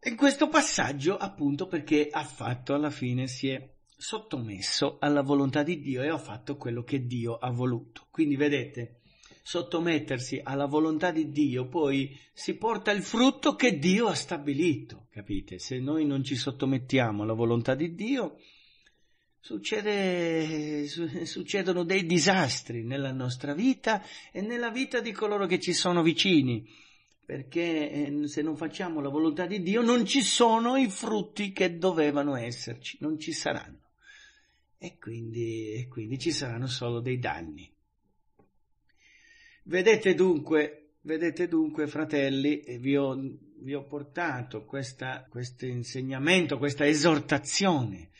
E questo passaggio appunto perché ha fatto alla fine si è sottomesso alla volontà di Dio e ha fatto quello che Dio ha voluto. Quindi vedete, sottomettersi alla volontà di Dio, poi si porta il frutto che Dio ha stabilito, capite? Se noi non ci sottomettiamo alla volontà di Dio, Succede, succedono dei disastri nella nostra vita e nella vita di coloro che ci sono vicini, perché eh, se non facciamo la volontà di Dio non ci sono i frutti che dovevano esserci, non ci saranno. E quindi, e quindi ci saranno solo dei danni. Vedete dunque, vedete dunque fratelli, vi ho, vi ho portato questo insegnamento, questa esortazione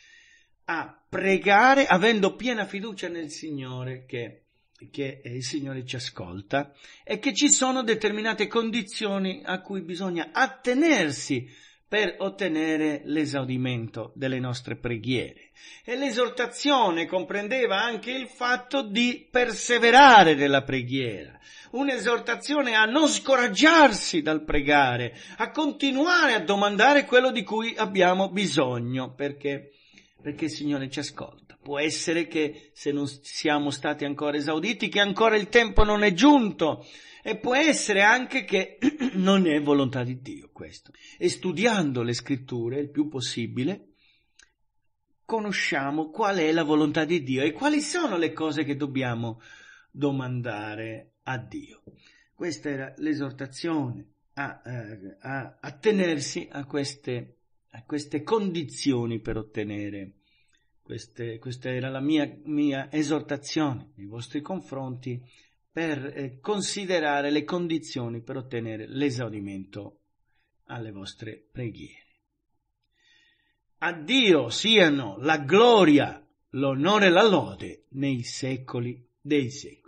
a pregare avendo piena fiducia nel Signore che, che il Signore ci ascolta e che ci sono determinate condizioni a cui bisogna attenersi per ottenere l'esaudimento delle nostre preghiere. E l'esortazione comprendeva anche il fatto di perseverare nella preghiera, un'esortazione a non scoraggiarsi dal pregare, a continuare a domandare quello di cui abbiamo bisogno, perché perché il Signore ci ascolta. Può essere che se non siamo stati ancora esauditi, che ancora il tempo non è giunto e può essere anche che non è volontà di Dio questo. E studiando le scritture il più possibile, conosciamo qual è la volontà di Dio e quali sono le cose che dobbiamo domandare a Dio. Questa era l'esortazione a, eh, a, a tenersi a queste a queste condizioni per ottenere. Queste, questa era la mia, mia, esortazione nei vostri confronti per eh, considerare le condizioni per ottenere l'esaudimento alle vostre preghiere. A Dio siano la gloria, l'onore e la lode nei secoli dei secoli.